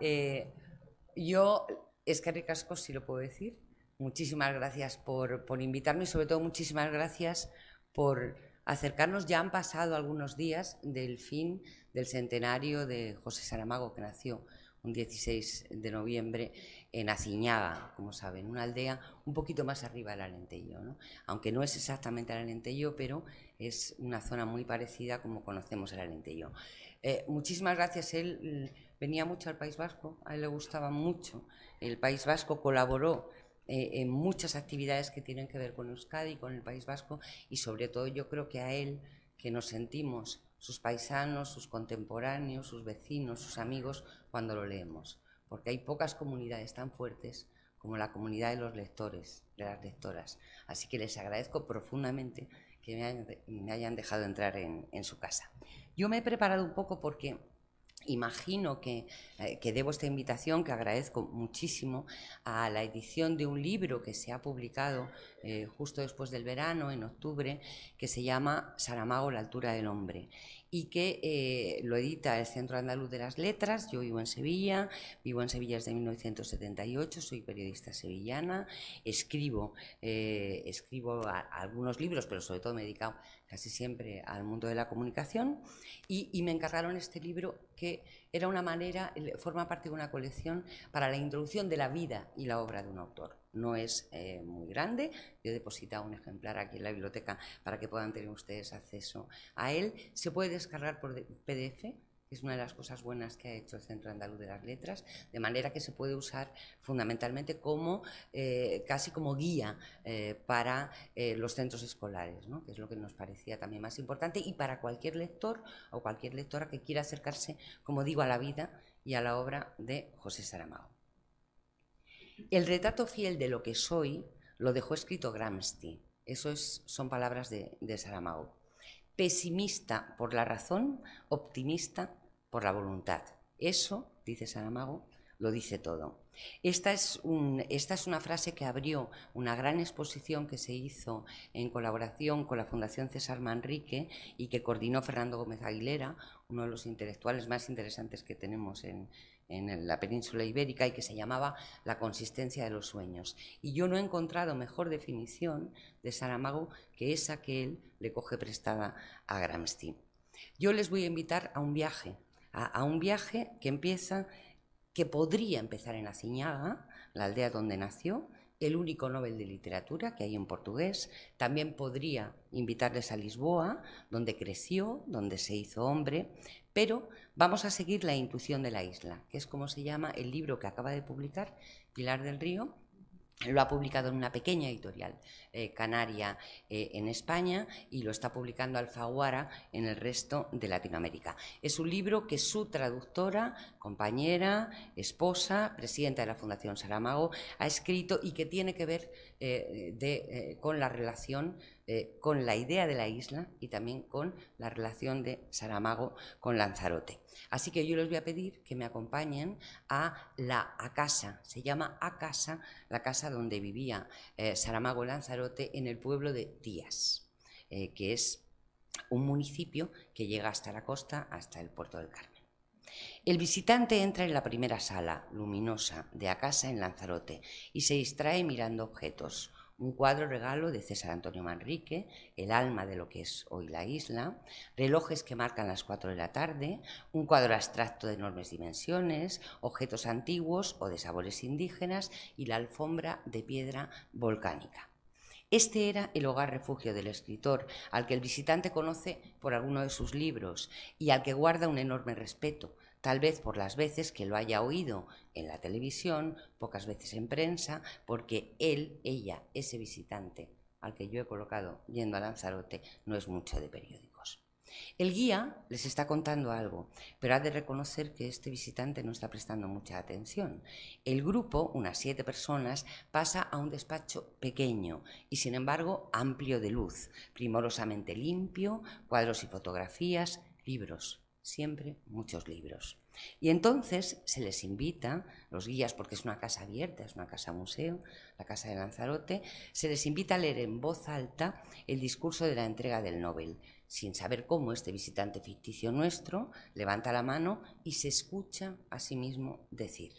Eh, yo, es que si lo puedo decir. Muchísimas gracias por, invitarme y sobre todo muchísimas gracias por acercarnos. Ya han pasado algunos días del fin del centenario de José Saramago, que nació un 16 de noviembre en Aciñaga, como saben, una aldea un poquito más arriba del Alentejo, ¿no? aunque no es exactamente el Alentejo, pero es una zona muy parecida como conocemos el Alentejo. Eh, muchísimas gracias. Él venía mucho al País Vasco, a él le gustaba mucho. El País Vasco colaboró eh, en muchas actividades que tienen que ver con Euskadi, con el País Vasco, y sobre todo yo creo que a él, que nos sentimos sus paisanos, sus contemporáneos, sus vecinos, sus amigos, cuando lo leemos. Porque hay pocas comunidades tan fuertes como la comunidad de los lectores, de las lectoras. Así que les agradezco profundamente que me hayan, dejado entrar en, en su casa. Yo me he preparado un poco porque imagino eh, que, debo esta invitación, que agradezco muchísimo, a la edición de un libro que se ha publicado eh, justo después del verano, en octubre, que se llama Saramago, la altura del hombre, y que eh, lo edita el Centro Andaluz de las Letras. Yo vivo en Sevilla, vivo en Sevilla desde 1978, soy periodista sevillana, escribo, eh, escribo algunos libros, pero sobre todo me he dedicado casi siempre al mundo de la comunicación, y, y me encargaron este libro que era una manera, eh, forma parte de una colección para la introducción de la vida y la obra de un autor. No es eh, muy grande, yo he depositado un ejemplar aquí en la biblioteca para que puedan tener ustedes acceso a él. Se puede descargar por PDF, es una de las cosas buenas que ha hecho el Centro Andaluz de las Letras, de manera que se puede usar fundamentalmente como eh, casi como guía eh, para eh, los centros escolares, que es lo que nos parecía también más importante, y para cualquier lector o cualquier lectora que quiera acercarse, como digo, a la vida y a la obra de José Saramago. El retrato fiel de lo que soy lo dejó escrito Gramsci. Eso son palabras de, de Saramago. Pesimista por la razón, optimista por la voluntad. Eso, dice Saramago, lo dice todo. Esta es, una frase que abrió una gran exposición que se hizo en colaboración con la Fundación César Manrique y que coordinó Fernando Gómez Aguilera, uno de los intelectuales más interesantes que tenemos en, la península ibérica y que se llamaba La consistencia de los sueños. Y yo no he encontrado mejor definición de Saramago que esa que él le coge prestada a Gramsci. Yo les voy a invitar a un viaje a, un viaje que empieza, que podría empezar en Aciñaga, la aldea donde nació, el único Nobel de Literatura que hay en portugués. También podría invitarles a Lisboa, donde creció, donde se hizo hombre, pero vamos a seguir La intuición de la isla, que es como se llama el libro que acaba de publicar Pilar del Río lo ha publicado en una pequeña editorial eh, canaria eh, en España y lo está publicando Alfaguara en el resto de Latinoamérica. Es un libro que su traductora, compañera, esposa, presidenta de la Fundación Saramago, ha escrito y que tiene que ver eh, con la relación eh, con la idea de la isla y también con la relación de Saramago con Lanzarote. Así que yo les voy a pedir que me acompañen a la a casa, se llama a casa, la casa donde vivía eh, Saramago Lanzarote en el pueblo de Tías, eh, que es un municipio que llega hasta la costa, hasta el puerto del Carmen. El visitante entra en la primera sala luminosa de a casa en Lanzarote y se distrae mirando objetos, un cuadro regalo de César Antonio Manrique, El alma de lo que es hoy la isla, relojes que marcan las 4 de la tarde, un cuadro abstracto de enormes dimensiones, objetos antiguos o de sabores indígenas y la alfombra de piedra volcánica. Este era el hogar refugio del escritor, al que el visitante conoce por alguno de sus libros y al que guarda un enorme respeto, tal vez por las veces que lo haya oído en la televisión, pocas veces en prensa, porque él, ella, ese visitante al que yo he colocado yendo a Lanzarote, no es mucho de periódicos. El guía les está contando algo, pero ha de reconocer que este visitante no está prestando mucha atención. El grupo, unas siete personas, pasa a un despacho pequeño y sin embargo amplio de luz, primorosamente limpio, cuadros y fotografías, libros siempre muchos libros. Y entonces se les invita, los guías, porque es una casa abierta, es una casa museo, la casa de Lanzarote, se les invita a leer en voz alta el discurso de la entrega del Nobel. Sin saber cómo, este visitante ficticio nuestro levanta la mano y se escucha a sí mismo decir,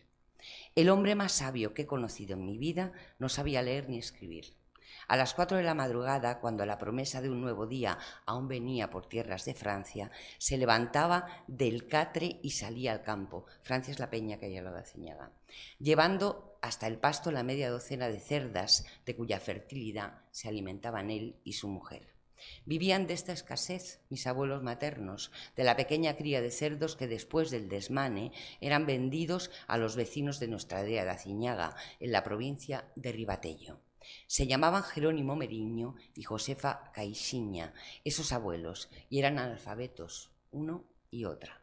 el hombre más sabio que he conocido en mi vida no sabía leer ni escribir. A las cuatro de la madrugada, cuando la promesa de un nuevo día aún venía por tierras de Francia, se levantaba del catre y salía al campo. Francia es la peña que ya lo Daciñaga, Llevando hasta el pasto la media docena de cerdas de cuya fertilidad se alimentaban él y su mujer. Vivían de esta escasez mis abuelos maternos, de la pequeña cría de cerdos que después del desmane eran vendidos a los vecinos de nuestra aldea de Aciñaga, en la provincia de Ribatello. Se llamaban Jerónimo Meriño y Josefa Caixinha, esos abuelos, y eran analfabetos, uno y otra.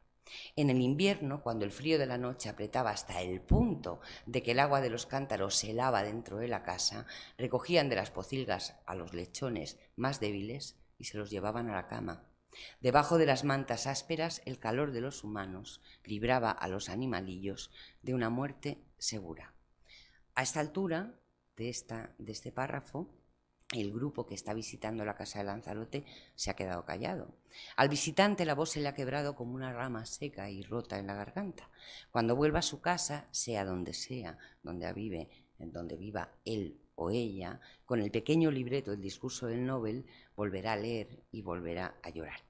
En el invierno, cuando el frío de la noche apretaba hasta el punto de que el agua de los cántaros se helaba dentro de la casa, recogían de las pocilgas a los lechones más débiles y se los llevaban a la cama. Debajo de las mantas ásperas, el calor de los humanos libraba a los animalillos de una muerte segura. A esta altura, de, esta, este párrafo, el grupo que está visitando la casa de Lanzarote se ha quedado callado. Al visitante la voz se le ha quebrado como una rama seca y rota en la garganta. Cuando vuelva a su casa, sea donde sea, donde vive, donde viva él o ella, con el pequeño libreto, el discurso del Nobel, volverá a leer y volverá a llorar.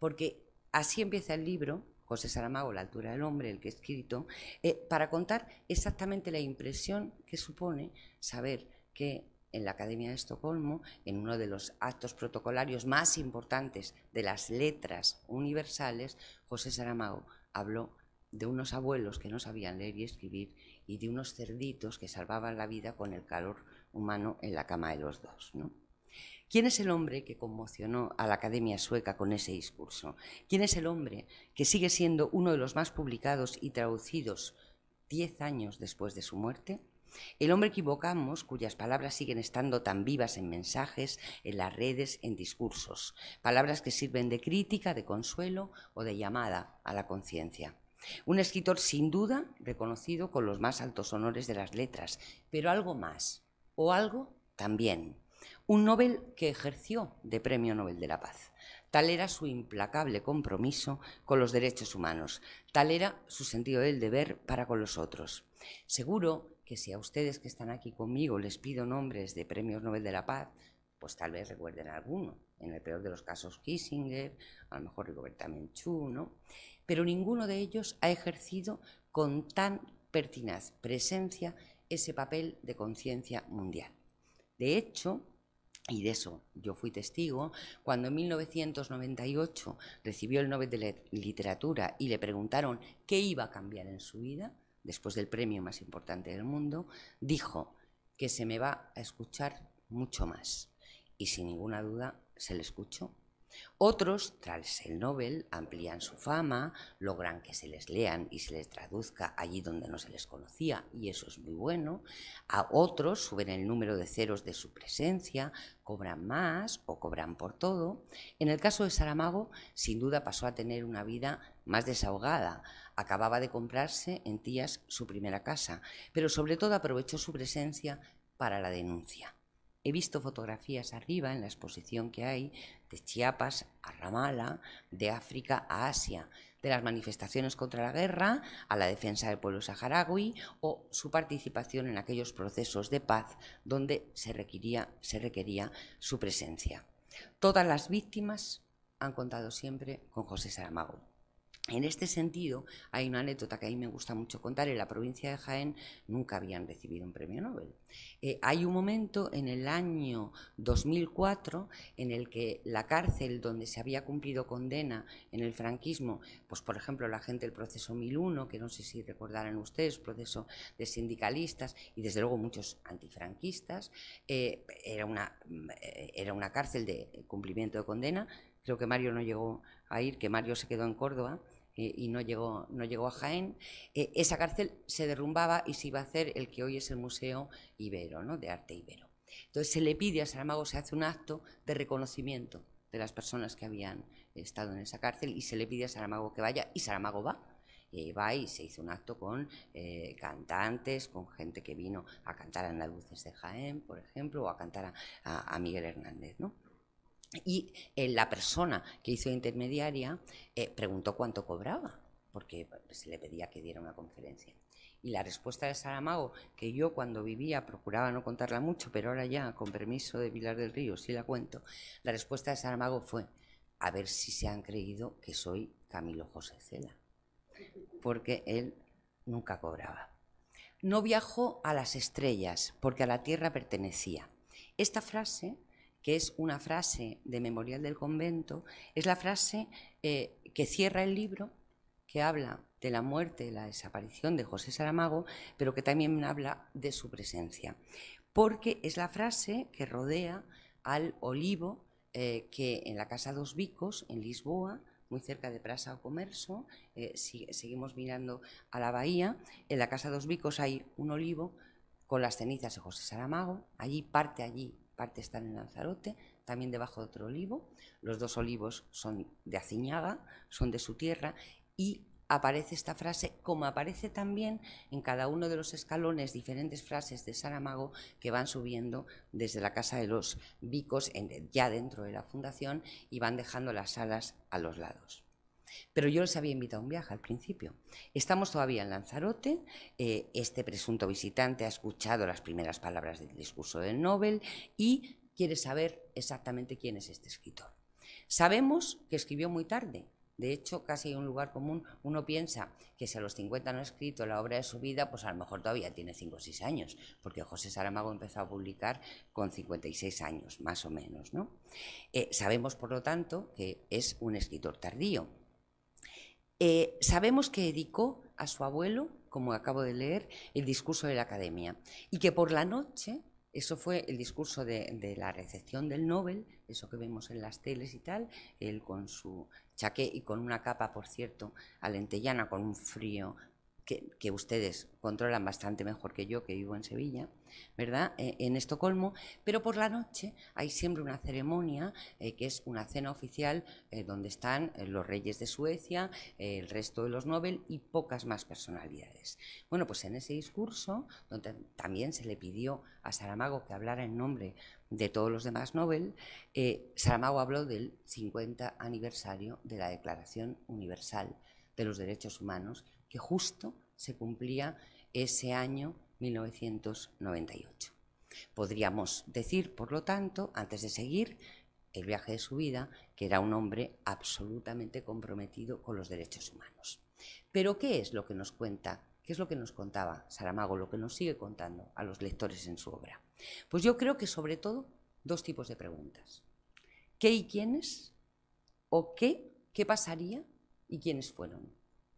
Porque así empieza el libro José Saramago, La altura del hombre, el que he escrito, eh, para contar exactamente la impresión que supone saber que en la Academia de Estocolmo, en uno de los actos protocolarios más importantes de las letras universales, José Saramago habló de unos abuelos que no sabían leer y escribir y de unos cerditos que salvaban la vida con el calor humano en la cama de los dos. ¿no? ¿Quién es el hombre que conmocionó a la Academia Sueca con ese discurso? ¿Quién es el hombre que sigue siendo uno de los más publicados y traducidos diez años después de su muerte? El hombre que cuyas palabras siguen estando tan vivas en mensajes, en las redes, en discursos, palabras que sirven de crítica, de consuelo o de llamada a la conciencia. Un escritor sin duda reconocido con los más altos honores de las letras, pero algo más, o algo también, un Nobel que ejerció de Premio Nobel de la Paz. Tal era su implacable compromiso con los derechos humanos, tal era su sentido del deber para con los otros. Seguro que si a ustedes que están aquí conmigo les pido nombres de Premios Nobel de la Paz, pues tal vez recuerden alguno. En el peor de los casos, Kissinger, a lo mejor Rigoberta Menchú, ¿no? Pero ninguno de ellos ha ejercido con tan pertinaz presencia ese papel de conciencia mundial. De hecho, y de eso yo fui testigo cuando en 1998 recibió el Nobel de Literatura y le preguntaron qué iba a cambiar en su vida, después del premio más importante del mundo, dijo que se me va a escuchar mucho más. Y sin ninguna duda se le escuchó otros, tras el Nobel, amplían su fama, logran que se les lean y se les traduzca allí donde no se les conocía, y eso es muy bueno. A otros suben el número de ceros de su presencia, cobran más o cobran por todo. En el caso de Saramago, sin duda pasó a tener una vida más desahogada. Acababa de comprarse en Tías su primera casa, pero sobre todo aprovechó su presencia para la denuncia. He visto fotografías arriba en la exposición que hay de Chiapas a Ramala, de África a Asia, de las manifestaciones contra la guerra a la defensa del pueblo saharaui o su participación en aquellos procesos de paz donde se, requería, se requería su presencia. Todas las víctimas han contado siempre con José Saramago. En este sentido, hay una anécdota que a mí me gusta mucho contar. En la provincia de Jaén nunca habían recibido un premio Nobel. Eh, hay un momento en el año 2004 en el que la cárcel donde se había cumplido condena en el franquismo, pues por ejemplo la gente del proceso 1001, que no sé si recordarán ustedes, proceso de sindicalistas y desde luego muchos antifranquistas, eh, era, eh, era una cárcel de cumplimiento de condena. Creo que Mario no llegó a ir, que Mario se quedó en Córdoba. Eh, y no llegó, no llegó a Jaén, eh, esa cárcel se derrumbaba y se iba a hacer el que hoy es el Museo Ibero, ¿no? de Arte Ibero. Entonces se le pide a Saramago, se hace un acto de reconocimiento de las personas que habían estado en esa cárcel y se le pide a Saramago que vaya y Saramago va. Eh, va y se hizo un acto con cantantes, con gente que vino a cantar a luces de Jaén, por ejemplo, o a cantar a, a Miguel Hernández. ¿no? Y eh, la persona que hizo intermediaria eh, preguntó cuánto cobraba, porque se pues, le pedía que diera una conferencia. Y la respuesta de Saramago, que yo cuando vivía procuraba no contarla mucho, pero ahora ya, con permiso de Pilar del Río, sí la cuento, la respuesta de Saramago fue, a ver si se han creído que soy Camilo José Cela, porque él nunca cobraba. No viajó a las estrellas, porque a la Tierra pertenecía. Esta frase que es una frase de Memorial del Convento, es la frase eh, que cierra el libro, que habla de la muerte, de la desaparición de José Saramago, pero que también habla de su presencia, porque es la frase que rodea al olivo eh, que en la Casa dos Vicos, en Lisboa, muy cerca de Praza o Comercio, eh, si, seguimos mirando a la bahía, en la Casa dos Vicos hay un olivo con las cenizas de José Saramago, allí parte allí parte están en Lanzarote, también debajo de otro olivo. Los dos olivos son de Aciñaga, son de su tierra y aparece esta frase, como aparece también en cada uno de los escalones diferentes frases de Saramago que van subiendo desde la Casa de los Vicos, ya dentro de la fundación, y van dejando las alas a los lados. Pero yo les había invitado a un viaje al principio. Estamos todavía en Lanzarote, eh, este presunto visitante ha escuchado las primeras palabras del discurso del Nobel y quiere saber exactamente quién es este escritor. Sabemos que escribió muy tarde, de hecho, casi en un lugar común, uno piensa que si a los 50 no ha escrito la obra de su vida, pues a lo mejor todavía tiene 5 o 6 años, porque José Saramago empezó a publicar con 56 años, más o menos. ¿no? Eh, sabemos, por lo tanto, que es un escritor tardío. Eh, sabemos que dedicó a su abuelo, como acabo de leer, el discurso de la academia y que por la noche eso fue el discurso de, la recepción del Nobel, eso que vemos en las teles y tal, él con su chaqué y con una capa, por cierto, alentellana, con un frío que, ustedes controlan bastante mejor que yo, que vivo en Sevilla, ¿verdad? Eh, en Estocolmo, pero por la noche hay siempre una ceremonia eh, que es una cena oficial eh, donde están los reyes de Suecia, el resto de los Nobel y pocas más personalidades. Bueno, pues en ese discurso, donde también se le pidió a Saramago que hablara en nombre de todos los demás Nobel, Saramago habló del 50 aniversario de la Declaración Universal de los Derechos Humanos que justo se cumplía ese año 1998. Podríamos decir, por lo tanto, antes de seguir, el viaje de su vida, que era un hombre absolutamente comprometido con los derechos humanos. Pero ¿qué es lo que nos cuenta? ¿Qué es lo que nos contaba Saramago, lo que nos sigue contando a los lectores en su obra? Pues yo creo que sobre todo dos tipos de preguntas. ¿Qué y quiénes? ¿O qué? ¿Qué pasaría? ¿Y quiénes fueron?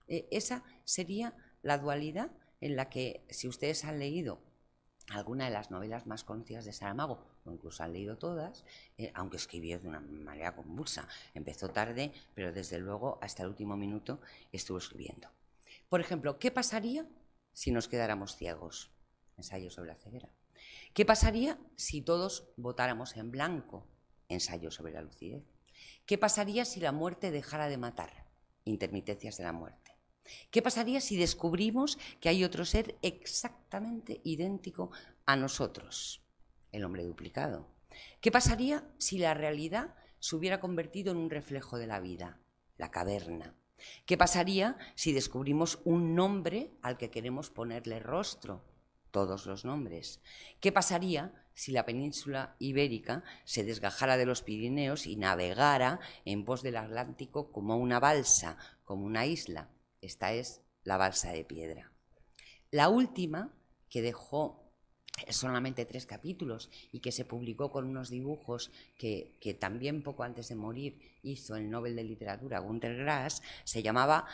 E, esa sería la dualidad en la que, si ustedes han leído alguna de las novelas más conocidas de Saramago, o incluso han leído todas, eh, aunque escribió de una manera convulsa. Empezó tarde, pero desde luego hasta el último minuto estuvo escribiendo. Por ejemplo, ¿qué pasaría si nos quedáramos ciegos? Ensayo sobre la ceguera. ¿Qué pasaría si todos votáramos en blanco? Ensayo sobre la lucidez. ¿Qué pasaría si la muerte dejara de matar? Intermitencias de la muerte. ¿Qué pasaría si descubrimos que hay otro ser exactamente idéntico a nosotros? El hombre duplicado. ¿Qué pasaría si la realidad se hubiera convertido en un reflejo de la vida? La caverna. ¿Qué pasaría si descubrimos un nombre al que queremos ponerle rostro? Todos los nombres. ¿Qué pasaría si la península ibérica se desgajara de los Pirineos y navegara en pos del Atlántico como una balsa, como una isla? Esta es la balsa de piedra. La última, que dejó solamente tres capítulos y que se publicó con unos dibujos que, también poco antes de morir hizo el Nobel de Literatura Gunter Grass, se llamaba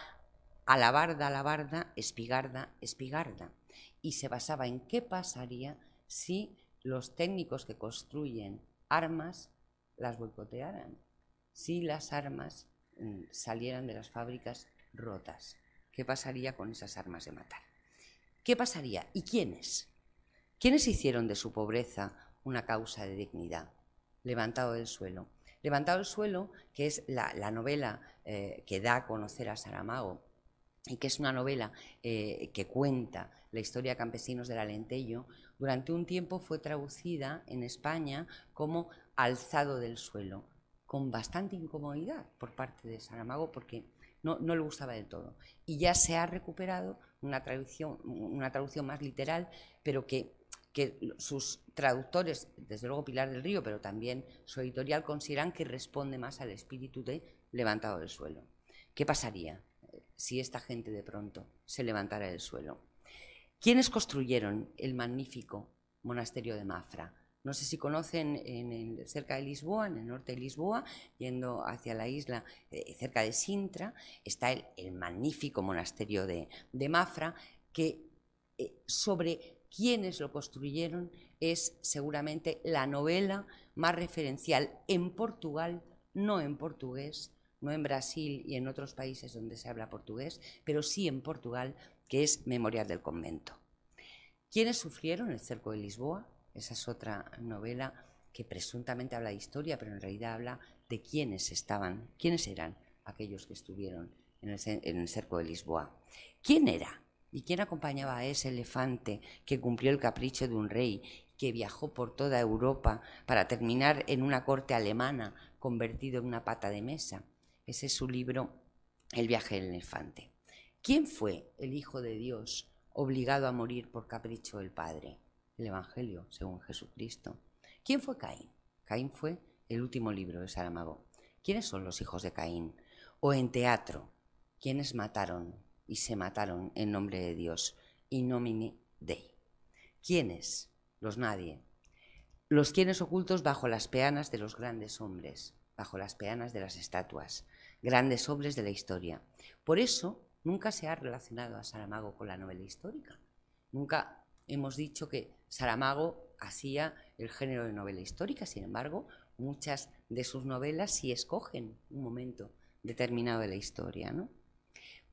Alabarda, alabarda, espigarda, espigarda. Y se basaba en qué pasaría si los técnicos que construyen armas las boicotearan, si las armas mm, salieran de las fábricas rotas qué pasaría con esas armas de matar. ¿Qué pasaría? ¿Y quiénes? ¿Quiénes hicieron de su pobreza una causa de dignidad? Levantado del suelo. Levantado del suelo, que es la, novela eh, que da a conocer a Saramago y que es una novela eh, que cuenta la historia de campesinos del Alentello, durante un tiempo fue traducida en España como Alzado del suelo, con bastante incomodidad por parte de Saramago, porque no, le gustaba del todo. Y ya se ha recuperado una traducción, una traducción más literal, pero que, que sus traductores, desde luego Pilar del Río, pero también su editorial, consideran que responde más al espíritu de levantado del suelo. ¿Qué pasaría eh, si esta gente de pronto se levantara del suelo? ¿Quiénes construyeron el magnífico monasterio de Mafra? No sé si conocen cerca de Lisboa, en el norte de Lisboa, yendo hacia la isla eh, cerca de Sintra, está el, magnífico monasterio de, Mafra, que eh, sobre quienes lo construyeron es seguramente la novela más referencial en Portugal, no en portugués, no en Brasil y en otros países donde se habla portugués, pero sí en Portugal, que es Memorial del Convento. ¿Quiénes sufrieron el cerco de Lisboa? Esa es otra novela que presuntamente habla de historia, pero en realidad habla de quiénes estaban, quiénes eran aquellos que estuvieron en el, en el cerco de Lisboa. ¿Quién era? ¿Y quién acompañaba a ese elefante que cumplió el capricho de un rey, que viajó por toda Europa para terminar en una corte alemana convertido en una pata de mesa? Ese es su libro, El viaje del elefante. ¿Quién fue el Hijo de Dios obligado a morir por capricho del Padre? el Evangelio según Jesucristo. ¿Quién fue Caín? Caín fue el último libro de Saramago. ¿Quiénes son los hijos de Caín? O en teatro, ¿quiénes mataron y se mataron en nombre de Dios? In nomine Dei. ¿Quiénes? Los nadie. Los quienes ocultos bajo las peanas de los grandes hombres, bajo las peanas de las estatuas, grandes hombres de la historia. Por eso nunca se ha relacionado a Saramago con la novela histórica. Nunca hemos dicho que Saramago hacía el género de novela histórica, sin embargo, muchas de sus novelas sí escogen un momento determinado de la historia, ¿no?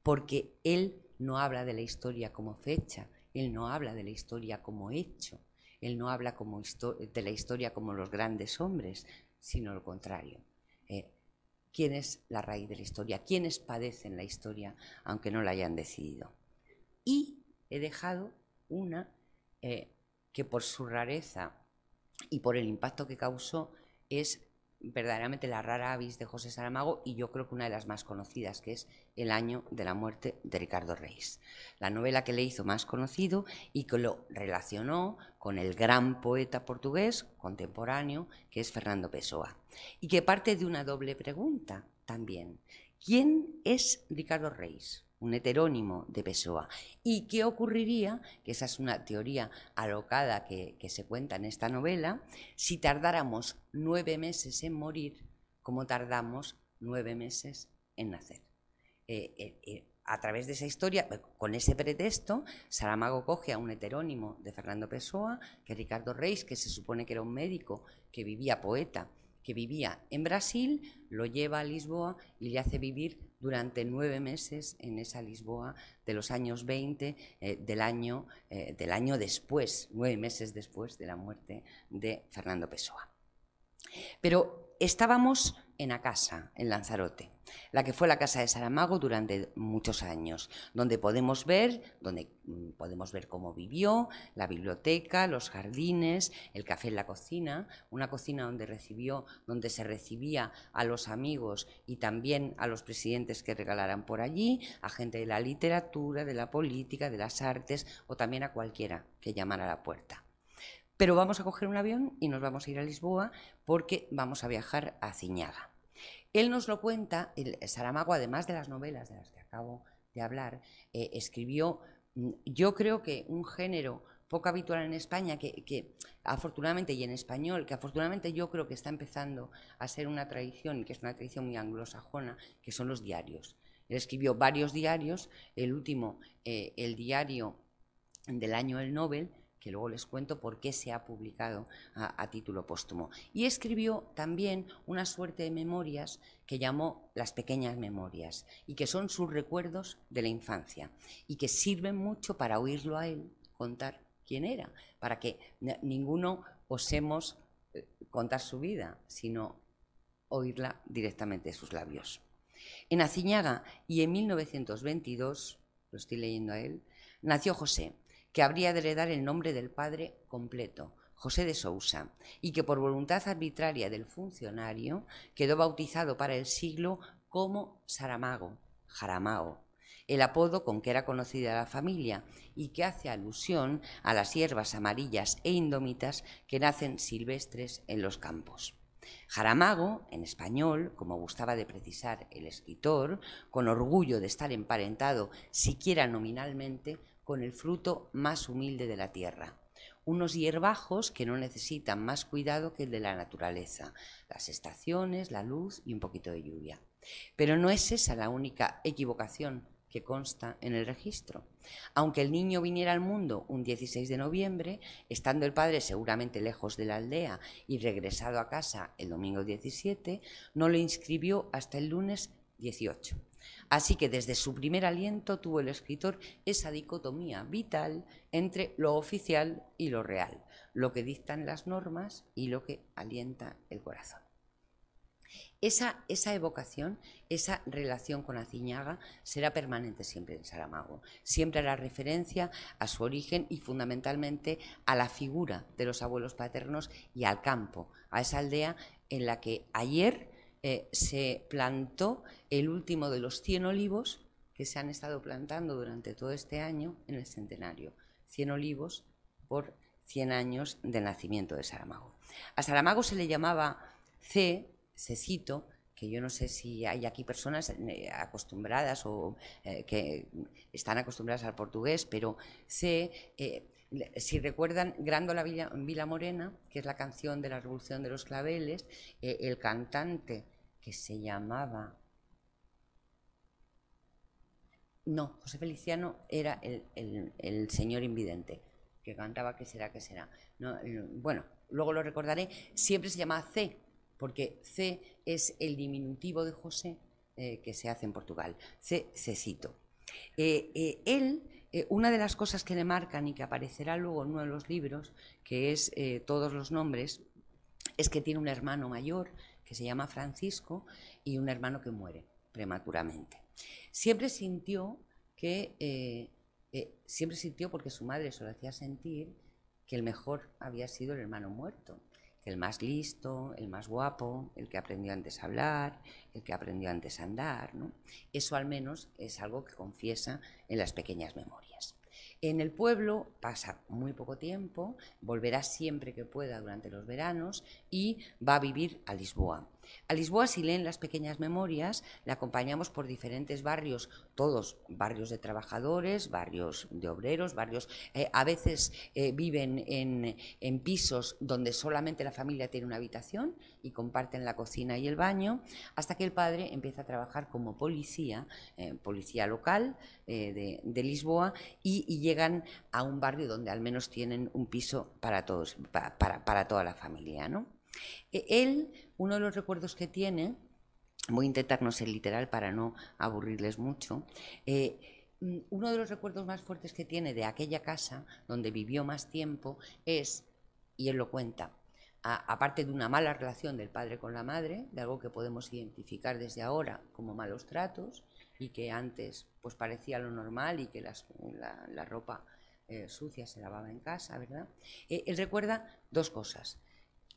Porque él no habla de la historia como fecha, él no habla de la historia como hecho, él no habla como de la historia como los grandes hombres, sino lo contrario. Eh, ¿Quién es la raíz de la historia? ¿Quiénes padecen la historia, aunque no la hayan decidido? Y he dejado una eh, que por su rareza y por el impacto que causó es verdaderamente la rara avis de José Saramago y yo creo que una de las más conocidas, que es El año de la muerte de Ricardo Reis. La novela que le hizo más conocido y que lo relacionó con el gran poeta portugués contemporáneo, que es Fernando Pessoa. Y que parte de una doble pregunta también. ¿Quién es Ricardo Reis? un heterónimo de Pessoa. ¿Y qué ocurriría? Que esa es una teoría alocada que, se cuenta en esta novela. Si tardáramos nueve meses en morir, como tardamos nueve meses en nacer. Eh, eh, eh, a través de esa historia, con ese pretexto, Saramago coge a un heterónimo de Fernando Pessoa, que Ricardo Reis, que se supone que era un médico que vivía poeta que vivía en Brasil, lo lleva a Lisboa y le hace vivir durante nueve meses en esa Lisboa de los años 20, eh, del, año, eh, del año después, nueve meses después de la muerte de Fernando Pessoa. Pero estábamos en casa, en Lanzarote, la que fue la casa de Saramago durante muchos años, donde podemos ver, donde mm, podemos ver cómo vivió, la biblioteca, los jardines, el café en la cocina, una cocina donde recibió, donde se recibía a los amigos y también a los presidentes que regalaran por allí, a gente de la literatura, de la política, de las artes o también a cualquiera que llamara a la puerta pero vamos a coger un avión y nos vamos a ir a Lisboa porque vamos a viajar a Ciñaga. Él nos lo cuenta, el Saramago, además de las novelas de las que acabo de hablar, eh, escribió, mm, yo creo que un género poco habitual en España, que, afortunadamente, y en español, que afortunadamente yo creo que está empezando a ser una tradición, que es una tradición muy anglosajona, que son los diarios. Él escribió varios diarios, el último, eh, el diario del año del Nobel, que luego les cuento por qué se ha publicado a, título póstumo. Y escribió también una suerte de memorias que llamó las pequeñas memorias y que son sus recuerdos de la infancia y que sirven mucho para oírlo a él contar quién era, para que ninguno osemos eh, contar su vida, sino oírla directamente de sus labios. En Aciñaga y en 1922, lo estoy leyendo a él, nació José, que habría de heredar el nombre del padre completo, José de Sousa, y que por voluntad arbitraria del funcionario quedó bautizado para el siglo como Saramago, Jaramago, el apodo con que era conocida la familia y que hace alusión a las hierbas amarillas e indómitas que nacen silvestres en los campos. Jaramago, en español, como gustaba de precisar el escritor, con orgullo de estar emparentado siquiera nominalmente con el fruto más humilde de la tierra. Unos hierbajos que no necesitan más cuidado que el de la naturaleza, las estaciones, la luz y un poquito de lluvia. Pero no es esa la única equivocación que consta en el registro. Aunque el niño viniera al mundo un 16 de noviembre, estando el padre seguramente lejos de la aldea y regresado a casa el domingo 17, no lo inscribió hasta el lunes 18. Así que desde su primer aliento tuvo el escritor esa dicotomía vital entre lo oficial y lo real, lo que dictan las normas y lo que alienta el corazón. Esa, evocación, esa relación con Aciñaga será permanente siempre en Saramago. Siempre hará referencia a su origen y fundamentalmente a la figura de los abuelos paternos y al campo, a esa aldea en la que ayer eh, se plantó el último de los 100 olivos que se han estado plantando durante todo este año en el centenario. 100 olivos por 100 años del nacimiento de Saramago. A Saramago se le llamaba C, cito, que yo no sé si hay aquí personas eh, acostumbradas o eh, que están acostumbradas al portugués, pero sé, eh, si recuerdan, la Villa, Vila Morena, que es la canción de la Revolución de los Claveles, el cantante que se llamaba... No, José Feliciano era el, señor invidente, que cantaba ¿Qué será, qué será? bueno, luego lo recordaré. Siempre se llamaba C, porque C es el diminutivo de José eh, que se hace en Portugal, C Cecito. Eh, eh, él, una de las cosas que le marcan y que aparecerá luego en uno de los libros, que es todos los nombres, es que tiene un hermano mayor que se llama Francisco y un hermano que muere prematuramente. Siempre sintió que, siempre sintió porque su madre se lo hacía sentir, que el mejor había sido el hermano muerto, el más listo, el más guapo, el que aprendió antes a hablar, el que aprendió antes a andar. ¿no? Eso al menos es algo que confiesa en las pequeñas memorias. En el pueblo pasa muy poco tiempo, volverá siempre que pueda durante los veranos y va a vivir a Lisboa. A Lisboa si leen las pequeñas memorias, la acompañamos por diferentes barrios, todos barrios de trabajadores, barrios de obreros, barrios, eh, a veces eh, viven en, pisos donde solamente la familia tiene una habitación y comparten la cocina y el baño, hasta que el padre empieza a trabajar como policía, eh, policía local de, Lisboa, y, llegan a un barrio donde al menos tienen un piso para todos, para toda la familia, ¿no? E-, él, uno de los recuerdos que tiene, voy a intentar no ser literal para no aburrirles mucho, eh, mm, uno de los recuerdos más fuertes que tiene de aquella casa donde vivió más tiempo es, y él lo cuenta, aparte de una mala relación del padre con la madre, de algo que podemos identificar desde ahora como malos tratos y que antes pues parecía lo normal y que las, la, ropa eh, sucia se lavaba en casa, ¿verdad? Eh, él recuerda dos cosas.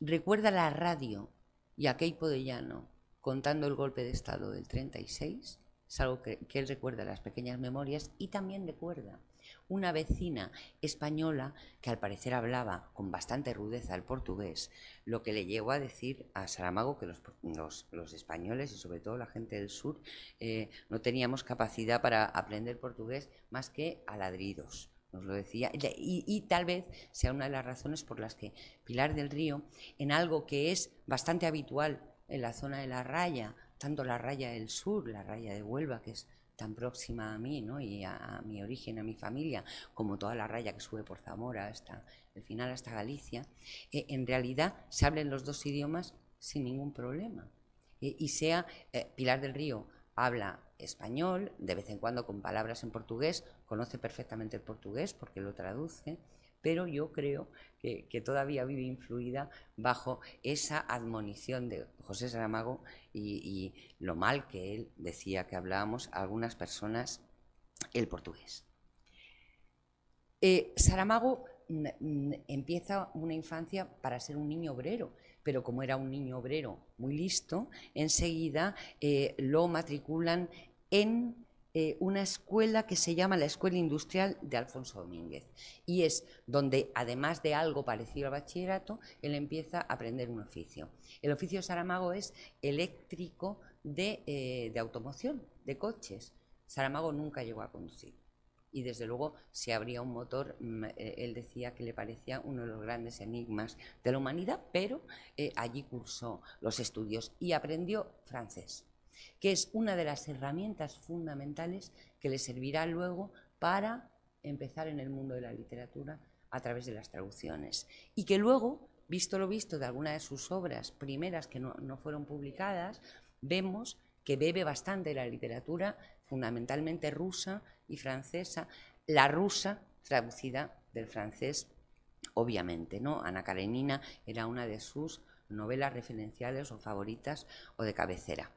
Recuerda la radio y a Keipo de Llano contando el golpe de Estado del 36, es algo que, él recuerda las pequeñas memorias y también recuerda una vecina española que al parecer hablaba con bastante rudeza el portugués, lo que le llegó a decir a Saramago que los, españoles y sobre todo la gente del sur eh, no teníamos capacidad para aprender portugués más que a ladridos lo decía, y, tal vez sea una de las razones por las que Pilar del Río, en algo que es bastante habitual en la zona de la raya, tanto la raya del sur, la raya de Huelva, que es tan próxima a mí ¿no? y a, mi origen, a mi familia, como toda la raya que sube por Zamora hasta el final, hasta Galicia, eh, en realidad se hablan los dos idiomas sin ningún problema. Eh, y sea eh, Pilar del Río habla español, de vez en cuando con palabras en portugués, conoce perfectamente el portugués porque lo traduce, pero yo creo que, todavía vive influida bajo esa admonición de José Saramago y, lo mal que él decía que hablábamos algunas personas el portugués. Eh, Saramago mm, mm, empieza una infancia para ser un niño obrero, pero como era un niño obrero muy listo, enseguida eh, lo matriculan en eh, una escuela que se llama la Escuela Industrial de Alfonso Domínguez. Y es donde, además de algo parecido al bachillerato, él empieza a aprender un oficio. El oficio de Saramago es eléctrico de, eh, automoción, de coches. Saramago nunca llegó a conducir y desde luego si abría un motor, mm, eh, él decía que le parecía uno de los grandes enigmas de la humanidad, pero allí cursó los estudios y aprendió francés que es una de las herramientas fundamentales que le servirá luego para empezar en el mundo de la literatura a través de las traducciones. Y que luego, visto lo visto de algunas de sus obras primeras que no, fueron publicadas, vemos que bebe bastante de la literatura fundamentalmente rusa y francesa, la rusa traducida del francés, obviamente, ¿no? Ana Karenina era una de sus novelas referenciales o favoritas o de cabecera.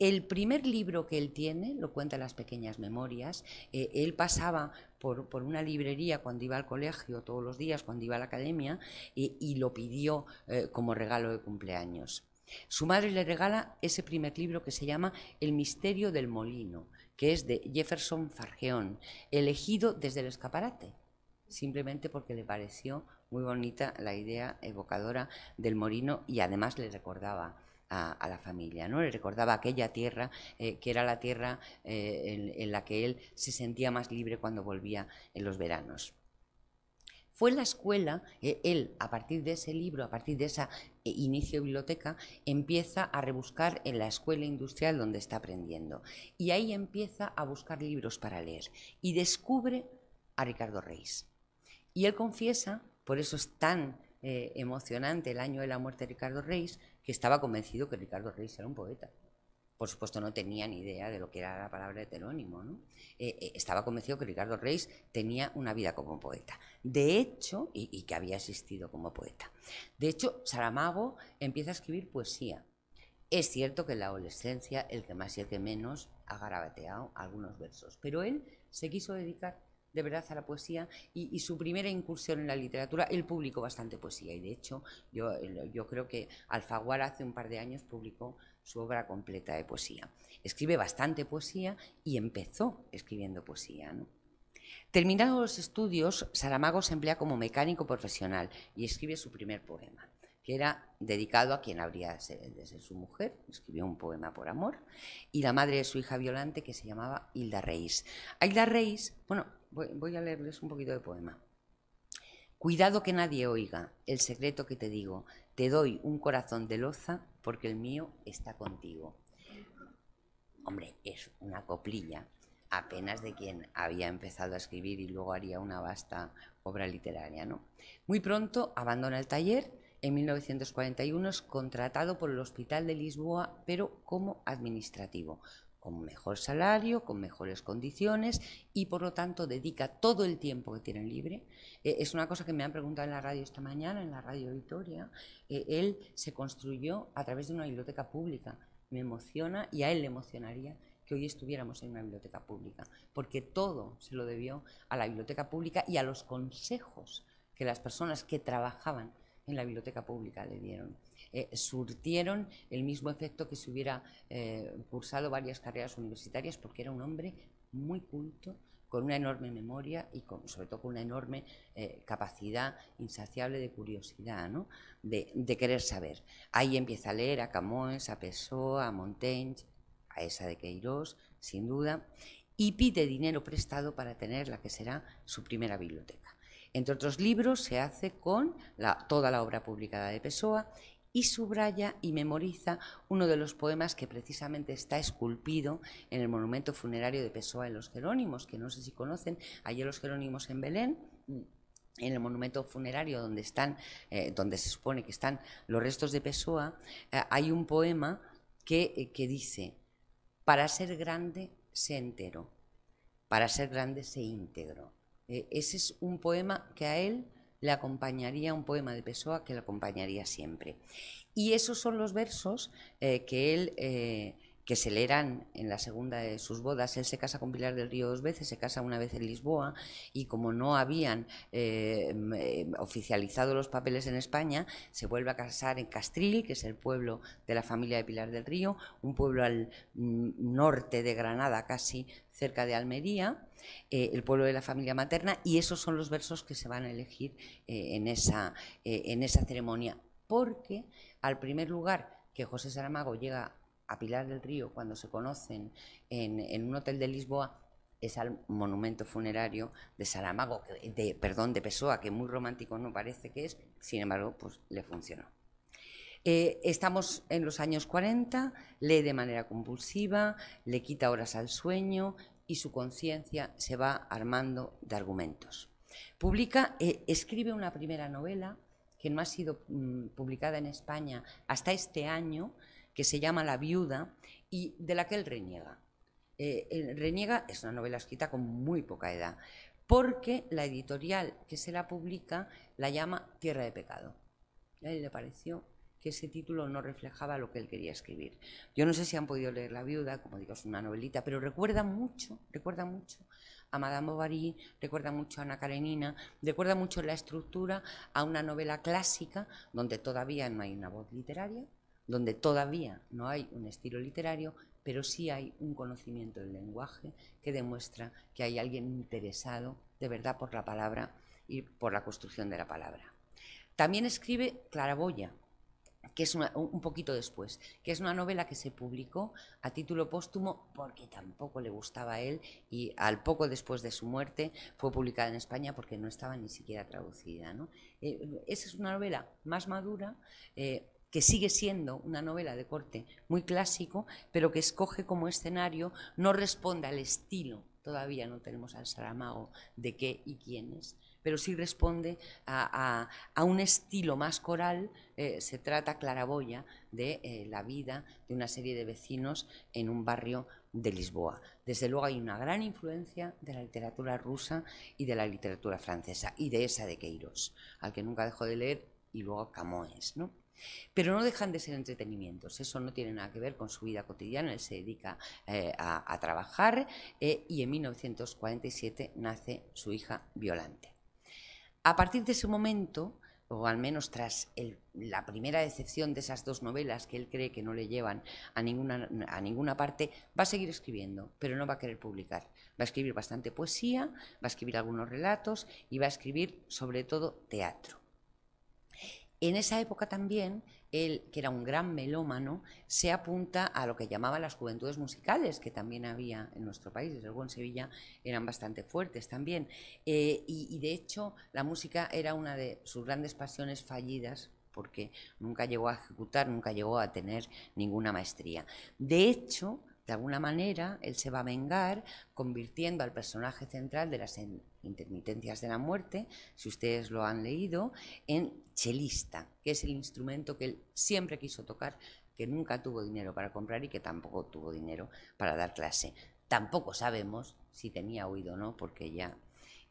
El primer libro que él tiene, lo cuenta en las pequeñas memorias, eh, él pasaba por, una librería cuando iba al colegio todos los días, cuando iba a la academia, eh, y lo pidió eh, como regalo de cumpleaños. Su madre le regala ese primer libro que se llama El misterio del molino, que es de Jefferson Fargeón, elegido desde el escaparate, simplemente porque le pareció muy bonita la idea evocadora del molino y además le recordaba a, la familia. ¿no? Le recordaba aquella tierra eh, que era la tierra eh, en, la que él se sentía más libre cuando volvía en los veranos. Fue en la escuela, eh, él, a partir de ese libro, a partir de esa inicio biblioteca, empieza a rebuscar en la escuela industrial donde está aprendiendo. Y ahí empieza a buscar libros para leer. Y descubre a Ricardo Reis. Y él confiesa, por eso es tan eh, emocionante, el año de la muerte de Ricardo Reis, que estaba convencido que Ricardo Reis era un poeta. Por supuesto, no tenía ni idea de lo que era la palabra heterónimo. ¿no? Eh, eh, estaba convencido que Ricardo Reis tenía una vida como poeta. De hecho, y, y que había existido como poeta. De hecho, Saramago empieza a escribir poesía. Es cierto que en la adolescencia, el que más y el que menos, ha garabateado algunos versos, pero él se quiso dedicar de verdad a la poesía y, su primera incursión en la literatura, él publicó bastante poesía y de hecho yo, yo creo que Alfaguara hace un par de años publicó su obra completa de poesía. Escribe bastante poesía y empezó escribiendo poesía. ¿no? Terminados los estudios, Saramago se emplea como mecánico profesional y escribe su primer poema, que era dedicado a quien habría de ser, su mujer, escribió un poema por amor, y la madre de su hija violante que se llamaba Hilda Reis. Hilda Reis, bueno, voy, a leerles un poquito de poema. Cuidado que nadie oiga el secreto que te digo. Te doy un corazón de loza porque el mío está contigo. Hombre, es una coplilla, apenas de quien había empezado a escribir y luego haría una vasta obra literaria. ¿no? Muy pronto abandona el taller. En 1941 es contratado por el Hospital de Lisboa, pero como administrativo con mejor salario, con mejores condiciones y por lo tanto dedica todo el tiempo que tiene libre. Eh, es una cosa que me han preguntado en la radio esta mañana, en la radio Vitoria. Eh, él se construyó a través de una biblioteca pública. Me emociona y a él le emocionaría que hoy estuviéramos en una biblioteca pública, porque todo se lo debió a la biblioteca pública y a los consejos que las personas que trabajaban en la biblioteca pública le dieron. Eh, surtieron el mismo efecto que si hubiera eh, cursado varias carreras universitarias, porque era un hombre muy culto, con una enorme memoria y sobre todo con una enorme eh, capacidad insaciable de curiosidad, de, querer saber. Ahí empieza a leer a Camões, a Pessoa, a Montaigne, a esa de Queiroz, sin duda, y pide dinero prestado para tener la que será su primera biblioteca. Entre otros libros se hace con la, toda la obra publicada de Pessoa y subraya y memoriza uno de los poemas que precisamente está esculpido en el monumento funerario de Pessoa en los Jerónimos, que no sé si conocen, en los Jerónimos en Belén, en el monumento funerario donde están, eh, donde se supone que están los restos de Pessoa, eh, hay un poema que, eh, que dice, para ser grande se entero, para ser grande se íntegro. ese es un poema que a él le acompañaría un poema de Pessoa que le acompañaría siempre. Y esos son los versos eh, que él eh, que se leerán en la segunda de sus bodas. Él se casa con Pilar del Río dos veces, se casa una vez en Lisboa y como no habían eh, mm, oficializado los papeles en España, se vuelve a casar en Castril, que es el pueblo de la familia de Pilar del Río, un pueblo al mm, norte de Granada, casi cerca de Almería, eh, el pueblo de la familia materna, y esos son los versos que se van a elegir eh, en, esa, en esa ceremonia. Porque al primer lugar que José Saramago llega a Pilar del Río cuando se conocen en, un hotel de Lisboa es al monumento funerario de Saramago, de, perdón, de Pessoa, que muy romántico no parece que es, sin embargo, pues le funcionó. Eh, estamos en los años 40, lee de manera compulsiva, le quita horas al sueño y su conciencia se va armando de argumentos. Publica, eh, escribe una primera novela que no ha sido mm, publicada en España hasta este año, que se llama La viuda y de la que él reniega. Eh, reniega es una novela escrita con muy poca edad, porque la editorial que se la publica la llama Tierra de Pecado. A él le pareció que ese título no reflejaba lo que él quería escribir. Yo no sé si han podido leer La viuda, como digo, es una novelita, pero recuerda mucho, recuerda mucho a Madame Bovary, recuerda mucho a Ana Karenina, recuerda mucho la estructura a una novela clásica donde todavía no hay una voz literaria, donde todavía no hay un estilo literario, pero sí hay un conocimiento del lenguaje que demuestra que hay alguien interesado de verdad por la palabra y por la construcción de la palabra. También escribe Claraboya, que es un poquito después, que es una novela que se publicó a título póstumo porque tampoco le gustaba a él y al poco después de su muerte fue publicada en España porque no estaba ni siquiera traducida. Eh, esa es una novela más madura, eh, que sigue siendo una novela de corte muy clásico, pero que escoge como escenario, no responde al estilo, todavía no tenemos al Saramago de qué y quién es, pero sí responde a, un estilo más coral, eh, se trata claraboya de eh, la vida de una serie de vecinos en un barrio de Lisboa. Desde luego hay una gran influencia de la literatura rusa y de la literatura francesa, y de esa de Queiroz, al que nunca dejó de leer, y luego Camoes, ¿no? Pero no dejan de ser entretenimientos, eso no tiene nada que ver con su vida cotidiana, él se dedica eh, a, trabajar eh, y en 1947 nace su hija Violante. A partir de ese momento, o al menos tras la primera decepción de esas dos novelas que él cree que no le llevan a ninguna parte, va a seguir escribiendo, pero no va a querer publicar. Va a escribir bastante poesía, va a escribir algunos relatos y va a escribir sobre todo teatro. En esa época también, él, que era un gran melómano, se apunta a lo que llamaban las juventudes musicales, que también había en nuestro país, desde luego en Sevilla eran bastante fuertes también. Eh, y, y de hecho, la música era una de sus grandes pasiones fallidas, porque nunca llegó a ejecutar, nunca llegó a tener ninguna maestría. De hecho, de alguna manera, él se va a vengar convirtiendo al personaje central de las intermitencias de la muerte, si ustedes lo han leído, en chelista, que es el instrumento que él siempre quiso tocar, que nunca tuvo dinero para comprar y que tampoco tuvo dinero para dar clase. Tampoco sabemos si tenía oído o no, porque ya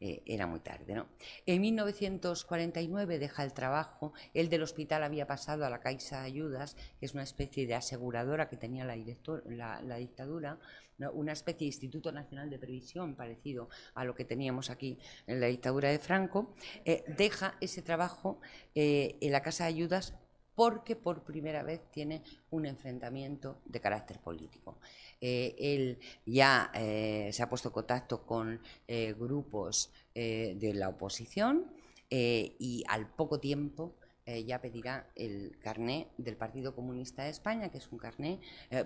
eh, era muy tarde. ¿no? En 1949 deja el trabajo, el del hospital había pasado a la Caixa de Ayudas, que es una especie de aseguradora que tenía la, director, la, dictadura, una especie de Instituto Nacional de Previsión, parecido a lo que teníamos aquí en la dictadura de Franco, eh, deja ese trabajo eh, en la Casa de Ayudas porque por primera vez tiene un enfrentamiento de carácter político. Eh, él ya eh, se ha puesto en contacto con eh, grupos de la oposición y al poco tiempo ya pedirá el carné del Partido Comunista de España, que es un carné,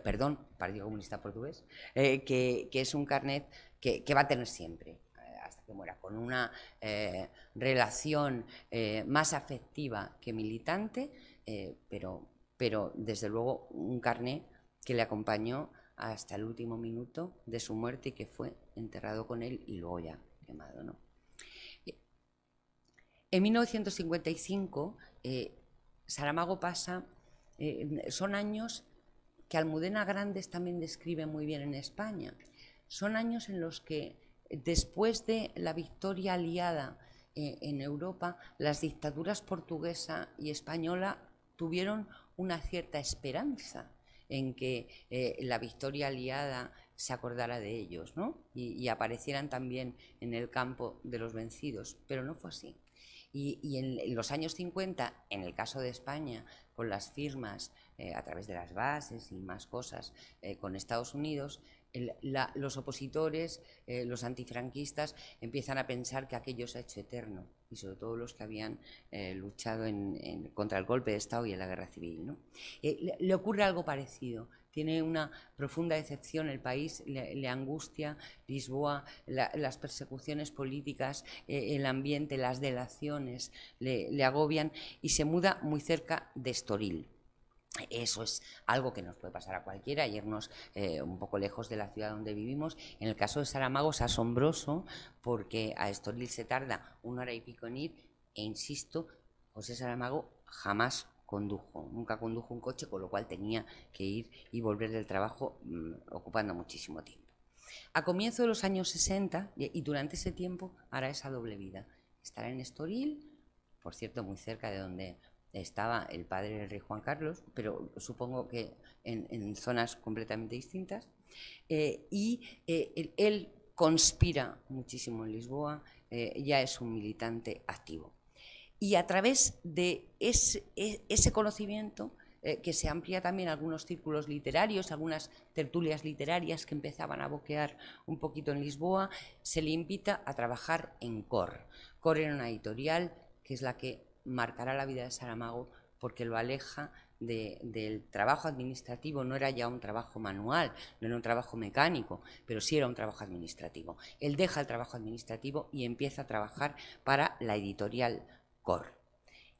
perdón, Partido Comunista Portugués, que, es un carnet que, va a tener siempre hasta que muera, con una relación más afectiva que militante, pero, pero desde luego un carné que le acompañó hasta el último minuto de su muerte y que fue enterrado con él y luego ya quemado. ¿no? Eh, en 1955, eh, Saramago pasa, eh, son años que Almudena Grandes también describe muy bien en España. Son años en los que, después de la victoria aliada en Europa, las dictaduras portuguesa y española tuvieron una cierta esperanza en que eh, la victoria aliada se acordara de ellos ¿no? y, aparecieran también en el campo de los vencidos, pero no fue así. Y, en, en, los años 50, en el caso de España, con las firmas eh, a través de las bases y más cosas eh, con Estados Unidos, los opositores, eh, los antifranquistas, empiezan a pensar que aquello se ha hecho eterno, y sobre todo los que habían luchado en, contra el golpe de Estado y en la guerra civil. le, ocurre algo parecido tiene una profunda decepción el país, le, angustia Lisboa, las persecuciones políticas, eh, el ambiente, las delaciones le, agobian y se muda muy cerca de Estoril. Eso es algo que nos puede pasar a cualquiera, irnos eh, un poco lejos de la ciudad donde vivimos. En el caso de Saramago es asombroso porque a Estoril se tarda una hora y pico en ir e insisto, José Saramago jamás condujo, nunca condujo un coche, con lo cual tenía que ir y volver del trabajo mm, ocupando muchísimo tiempo. A comienzos de los años 60 y durante ese tiempo hará esa doble vida. Estará en Estoril, por cierto, muy cerca de donde estaba el padre del rey Juan Carlos, pero supongo que en, zonas completamente distintas. Eh, y eh, él conspira muchísimo en Lisboa, eh, ya es un militante activo y a través de ese, e, conocimiento eh, que se amplía también a algunos círculos literarios, algunas tertulias literarias que empezaban a boquear un poquito en Lisboa, se le invita a trabajar en COR. COR era una editorial que es la que marcará la vida de Saramago porque lo aleja del trabajo administrativo no era ya un trabajo manual, no era un trabajo mecánico, pero sí era un trabajo administrativo. Él deja el trabajo administrativo y empieza a trabajar para la editorial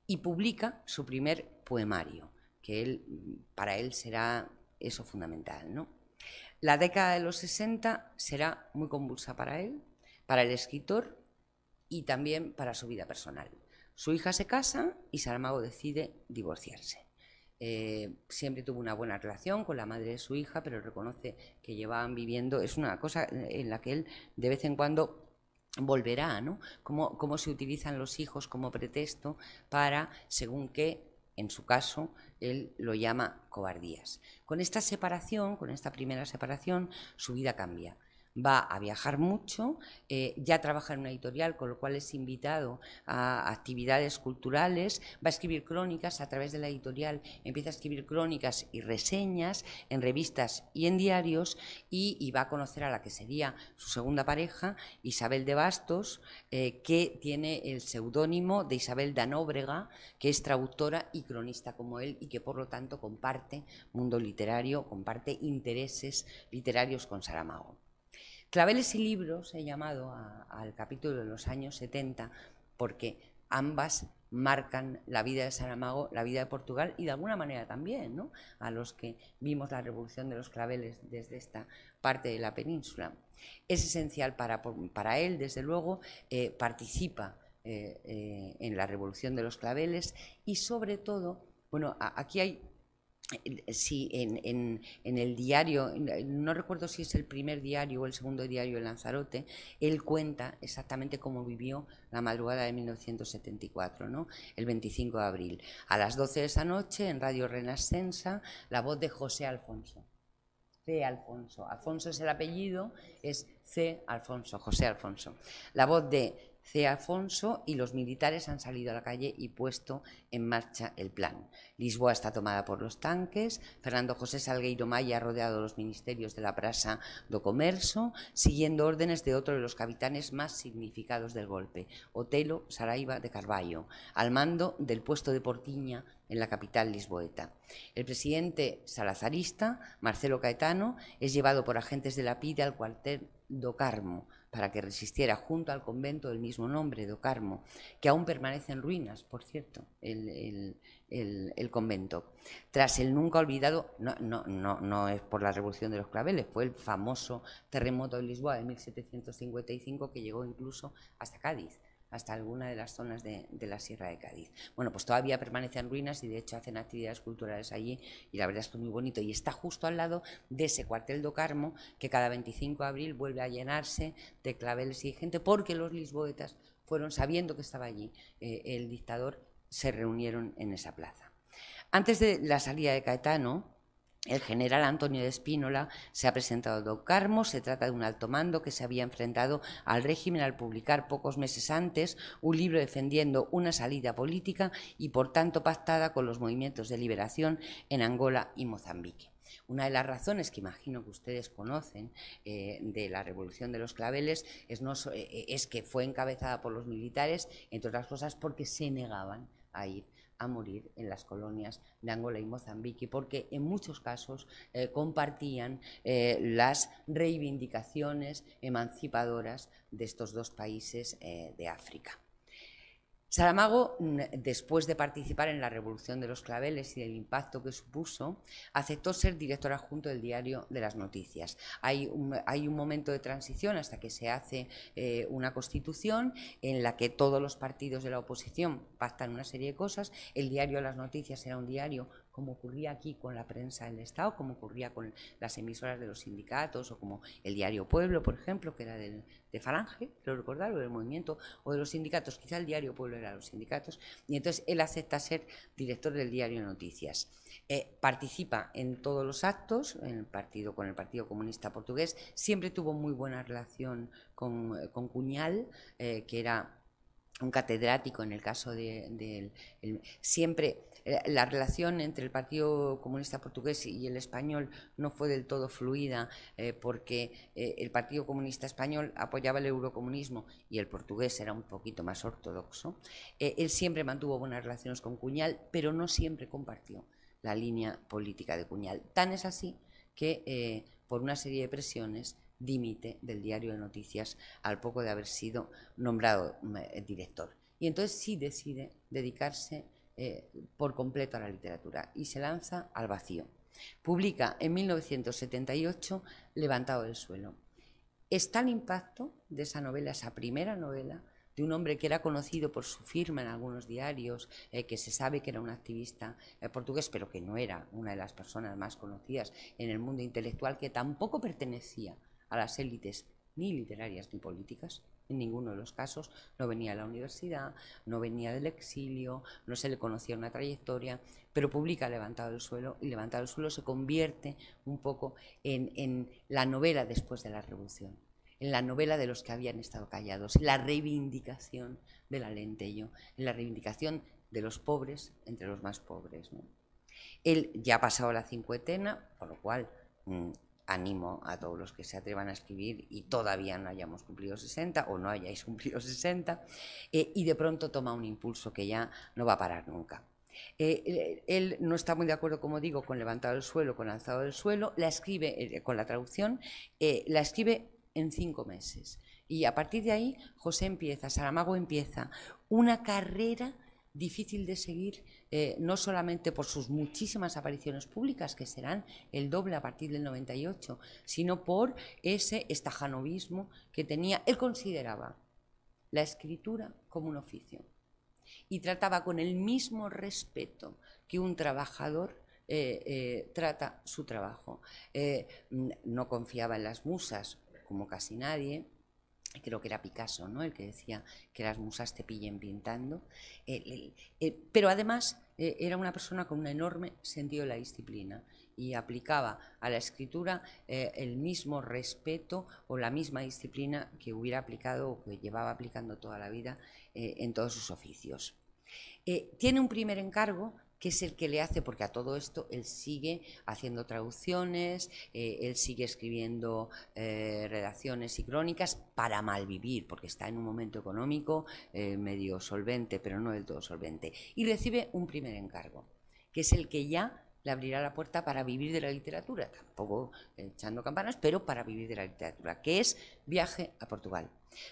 y publica su primer poemario, que él, para él será eso fundamental. ¿no? La década de los 60 será muy convulsa para él, para el escritor y también para su vida personal. Su hija se casa y Saramago decide divorciarse. Eh, siempre tuvo una buena relación con la madre de su hija, pero reconoce que llevaban viviendo, es una cosa en la que él de vez en cuando volverá, ¿no? Cómo, cómo se utilizan los hijos como pretexto para, según que, en su caso, él lo llama cobardías. Con esta separación, con esta primera separación, su vida cambia va a viajar mucho, eh, ya trabaja en una editorial, con lo cual es invitado a actividades culturales, va a escribir crónicas a través de la editorial, empieza a escribir crónicas y reseñas en revistas y en diarios y, va a conocer a la que sería su segunda pareja, Isabel de Bastos, eh, que tiene el seudónimo de Isabel Danóbrega, que es traductora y cronista como él y que por lo tanto comparte mundo literario, comparte intereses literarios con Saramago. Claveles y libros he llamado al capítulo de los años 70 porque ambas marcan la vida de Saramago, la vida de Portugal y de alguna manera también a los que vimos la revolución de los claveles desde esta parte de la península. Es esencial para, para él, desde luego, eh, participa eh, eh, en la revolución de los claveles y sobre todo, bueno, aquí hay eh, si en, el diario, no recuerdo si es el primer diario o el segundo diario de Lanzarote, él cuenta exactamente cómo vivió la madrugada de 1974, ¿no? el 25 de abril. A las 12 de esa noche, en Radio Renascensa, la voz de José Alfonso. C. Alfonso. Alfonso es el apellido, es C. Alfonso, José Alfonso. La voz de C. Afonso y los militares han salido a la calle y puesto en marcha el plan. Lisboa está tomada por los tanques, Fernando José Salgueiro Maya ha rodeado los ministerios de la Prasa do Comercio, siguiendo órdenes de otro de los capitanes más significados del golpe, Otelo Saraiva de Carvalho, al mando del puesto de Portiña en la capital lisboeta. El presidente salazarista, Marcelo Caetano, es llevado por agentes de la PIDE al cuartel do Carmo, para que resistiera junto al convento del mismo nombre, do Carmo que aún permanece en ruinas, por cierto, el, convento. Tras el nunca olvidado, no, no, no, no, es por la Revolución de los Claveles, fue el famoso terremoto de Lisboa de 1755 que llegó incluso hasta Cádiz hasta alguna de las zonas de, la Sierra de Cádiz. Bueno, pues todavía permanecen ruinas y de hecho hacen actividades culturales allí y la verdad es que es muy bonito. Y está justo al lado de ese cuartel do Carmo que cada 25 de abril vuelve a llenarse de claveles y gente porque los lisboetas fueron sabiendo que estaba allí eh, el dictador, se reunieron en esa plaza. Antes de la salida de Caetano, el general Antonio de Espínola se ha presentado a Don Carmo. Se trata de un alto mando que se había enfrentado al régimen al publicar pocos meses antes un libro defendiendo una salida política y, por tanto, pactada con los movimientos de liberación en Angola y Mozambique. Una de las razones que imagino que ustedes conocen eh, de la revolución de los claveles eh, eh, es que fue encabezada por los militares, entre otras cosas porque se negaban a ir a morir en las colonias de Angola y Mozambique, porque en muchos casos eh, compartían eh, las reivindicaciones emancipadoras de estos dos países eh, de África. Salamago, mm, después de participar en la Revolución de los Claveles y del impacto que supuso, aceptó ser director adjunto del Diario de las Noticias. Hay un, momento de transición hasta que se hace eh, una constitución en la que todos los partidos de la oposición pactan una serie de cosas. El Diario de las Noticias era un diario como ocurría aquí con la prensa del Estado, como ocurría con las emisoras de los sindicatos o como el diario Pueblo, por ejemplo, que era de Falange, lo recordar, o del movimiento, o de los sindicatos, quizá el diario Pueblo era de los sindicatos, y entonces él acepta ser director del diario Noticias. Eh, participa en todos los actos, en el partido, con el Partido Comunista Portugués, siempre tuvo muy buena relación con, Cuñal, eh, que era un catedrático en el caso de, siempre eh, la relación entre el Partido Comunista Portugués y el español no fue del todo fluida eh, porque eh, el Partido Comunista Español apoyaba el eurocomunismo y el portugués era un poquito más ortodoxo. él siempre mantuvo buenas relaciones con Cuñal, pero no siempre compartió la línea política de Cuñal. Tan es así que por una serie de presiones dimite del diario de noticias al poco de haber sido nombrado mm, director. Y entonces sí decide dedicarse eh, por completo a la literatura y se lanza al vacío. Publica en 1978 Levantado del suelo. Está el impacto de esa novela, esa primera novela, de un hombre que era conocido por su firma en algunos diarios, eh, que se sabe que era un activista eh, portugués, pero que no era una de las personas más conocidas en el mundo intelectual, que tampoco pertenecía a las élites ni literarias ni políticas, en ninguno de los casos no venía a la universidad, no venía del exilio, no se le conocía una trayectoria, pero publica Levantado el Suelo y Levantado el Suelo se convierte un poco en, la novela después de la Revolución, en la novela de los que habían estado callados, en la reivindicación de la en la reivindicación de los pobres entre los más pobres. Él ya ha pasado la cincuentena, por lo cual mm, animo a todos los que se atrevan a escribir y todavía no hayamos cumplido 60 o no hayáis cumplido 60 eh, y de pronto toma un impulso que ya no va a parar nunca. Eh, eh, él, no está muy de acuerdo, como digo, con levantado el suelo, con alzado del suelo, la escribe, con la traducción, la escribe en cinco meses. Y a partir de ahí, José empieza, Saramago empieza una carrera difícil de seguir eh, no solamente por sus muchísimas apariciones públicas, que serán el doble a partir del 98, sino por ese estajanovismo que tenía. Él consideraba la escritura como un oficio y trataba con el mismo respeto que un trabajador eh, eh, trata su trabajo. Mm, no confiaba en las musas, como casi nadie, creo que era Picasso, El que decía que las musas te pillen pintando. Eh, eh, pero además eh, era una persona con un enorme sentido de la disciplina y aplicaba a la escritura el mismo respeto o la misma disciplina que hubiera aplicado o que llevaba aplicando toda la vida en todos sus oficios. tiene un primer encargo que es el que le hace, porque a todo esto él sigue haciendo traducciones, eh, él sigue escribiendo eh, redacciones y crónicas para malvivir, porque está en un momento económico eh, medio solvente, pero no del todo solvente. Y recibe un primer encargo, que es el que ya le abrirá la puerta para vivir de la literatura, tampoco echando campanas, pero para vivir de la literatura, que es viaje a Portugal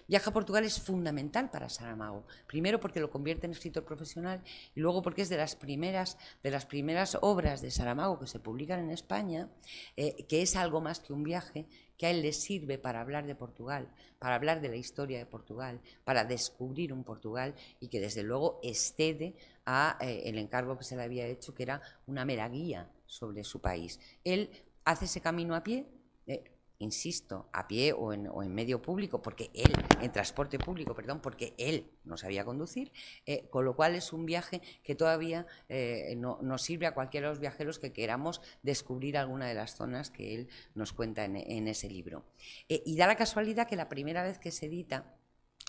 Viaja a Portugal es fundamental para Saramago, primero porque lo convierte en escritor profesional y luego porque es de las primeras, de las primeras obras de Saramago que se publican en España, eh, que es algo más que un viaje, que a él le sirve para hablar de Portugal, para hablar de la historia de Portugal, para descubrir un Portugal y que desde luego excede a eh, el encargo que se le había hecho, que era una mera guía sobre su país. Él hace ese camino a pie, insisto, a pie o en, medio público, porque él, en transporte público, perdón, porque él no sabía conducir, eh, con lo cual es un viaje que todavía eh, no, nos sirve a cualquiera de los viajeros que queramos descubrir alguna de las zonas que él nos cuenta en, ese libro. Eh, y da la casualidad que la primera vez que se edita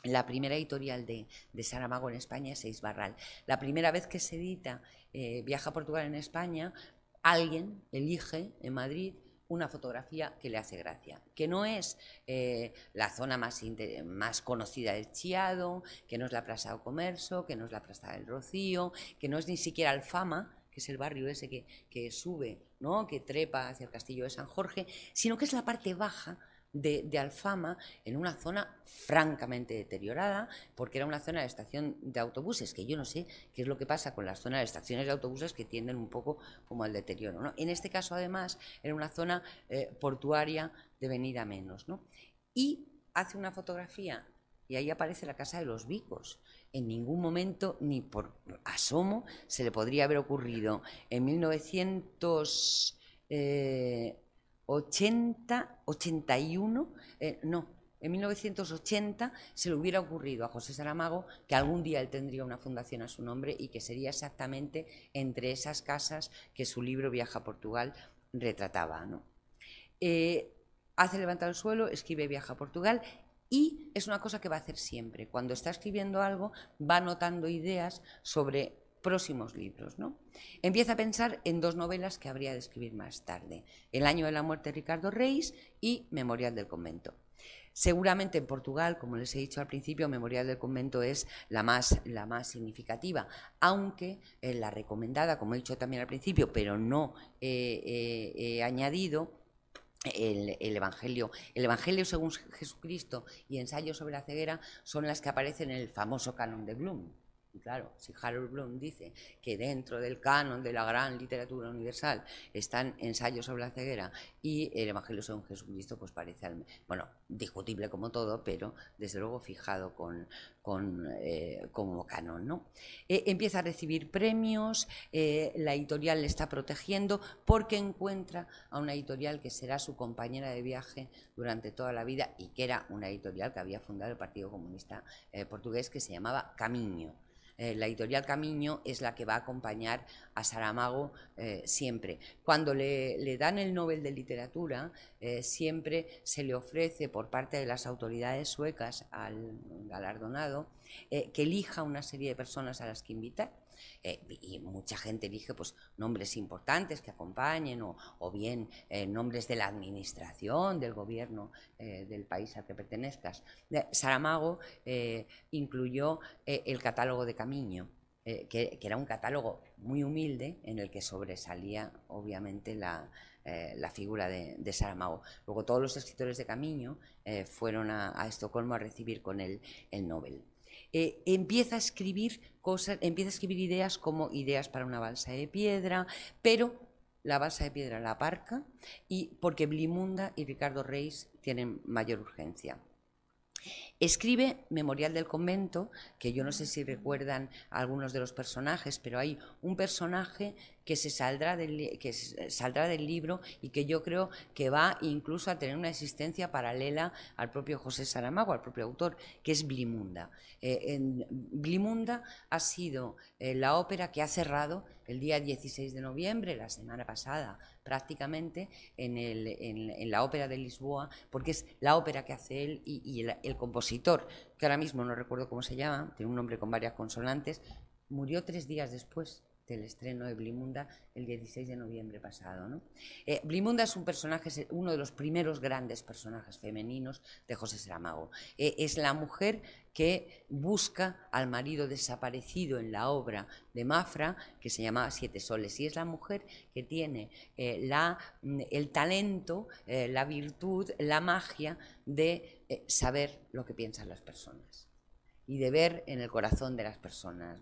la primera editorial de, de Saramago en España es Seis Barral. La primera vez que se edita Viaja a Portugal en España, alguien elige en Madrid una fotografía que le hace gracia, que no es eh, la zona más, más conocida del Chiado, que no es la Plaza del Comercio, que no es la Plaza del Rocío, que no es ni siquiera Alfama, que es el barrio ese que, que sube, ¿no? que trepa hacia el castillo de San Jorge, sino que es la parte baja de, Alfama en una zona francamente deteriorada, porque era una zona de estación de autobuses, que yo no sé qué es lo que pasa con las zonas de estaciones de autobuses que tienden un poco como al deterioro. ¿no? En este caso, además, era una zona eh, portuaria de venida menos. ¿no? Y hace una fotografía y ahí aparece la casa de los Vicos. En ningún momento, ni por asomo, se le podría haber ocurrido en 1900... 80, 81, eh, no, en 1980 se le hubiera ocurrido a José Saramago que algún día él tendría una fundación a su nombre y que sería exactamente entre esas casas que su libro Viaja a Portugal retrataba. ¿no? Eh, hace levantar el suelo, escribe Viaja a Portugal y es una cosa que va a hacer siempre. Cuando está escribiendo algo, va anotando ideas sobre próximos libros. ¿no? Empieza a pensar en dos novelas que habría de escribir más tarde, El año de la muerte de Ricardo Reis y Memorial del convento. Seguramente en Portugal, como les he dicho al principio, Memorial del Convento es la más, la más significativa, aunque eh, la recomendada, como he dicho también al principio, pero no he añadido, el, Evangelio. El Evangelio según Jesucristo y Ensayo sobre la ceguera son las que aparecen en el famoso canon de Bloom. Y claro, si Harold Bloom dice que dentro del canon de la gran literatura universal están ensayos sobre la ceguera y el Evangelio según Jesucristo, pues parece, bueno, discutible como todo, pero desde luego fijado con, eh, como canon. Eh, empieza a recibir premios, eh, la editorial le está protegiendo porque encuentra a una editorial que será su compañera de viaje durante toda la vida y que era una editorial que había fundado el Partido Comunista Portugués que se llamaba Caminho. Eh, la editorial Camino es la que va a acompañar a Saramago eh, siempre. Cuando le, dan el Nobel de Literatura, eh, siempre se le ofrece por parte de las autoridades suecas al galardonado que elija una serie de personas a las que invitar eh, y mucha gente elige pues, nombres importantes que acompañen o, bien eh, nombres de la administración, del gobierno eh, del país al que pertenezcas. Saramago incluyó el catálogo de Camiño. que, era un catálogo muy humilde en el que sobresalía obviamente la, figura de, Saramago. Luego todos los escritores de Camino fueron a, Estocolmo a recibir con él el Nobel. Eh, empieza a escribir cosas, empieza a escribir ideas como ideas para una balsa de piedra, pero la balsa de piedra la aparca y porque Blimunda y Ricardo Reis tienen mayor urgencia. Escribe Memorial del Convento, que yo no sé si recuerdan algunos de los personajes, pero hay un personaje que se saldrá del, que saldrá del libro y que yo creo que va incluso a tener una existencia paralela al propio José Saramago, al propio autor, que es Blimunda. Eh, Blimunda ha sido eh, la ópera que ha cerrado el día 16 de noviembre, la semana pasada prácticamente, en, la ópera de Lisboa, porque es la ópera que hace él y, el compositor que ahora mismo no recuerdo cómo se llama, tiene un nombre con varias consonantes, murió tres días después del estreno de Blimunda el 16 de noviembre pasado. ¿no? Eh, Blimunda es un personaje, uno de los primeros grandes personajes femeninos de José Saramago. Eh, es la mujer que busca al marido desaparecido en la obra de Mafra, que se llamaba Siete Soles, y es la mujer que tiene eh, mm, el talento, la virtud, la magia de saber lo que piensan las personas y de ver en el corazón de las personas.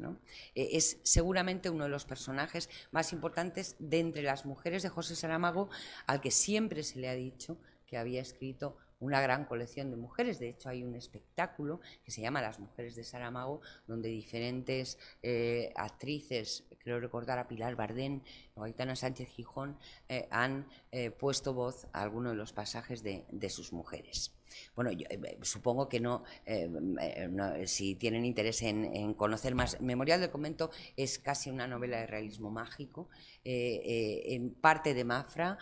E, es seguramente uno de los personajes más importantes de entre las mujeres de José Saramago, al que siempre se le ha dicho que había escrito una gran colección de mujeres. De hecho, hay un espectáculo que se llama Las Mujeres de Saramago, donde diferentes eh, actrices, creo recordar a Pilar Bardén, Gaitana Sánchez Gijón eh, han eh, puesto voz a algunos de los pasajes de, sus mujeres. Bueno, eh, supongo que no, si tienen interés en, conocer más, Memorial del Convento es casi una novela de realismo mágico, en parte de Mafra,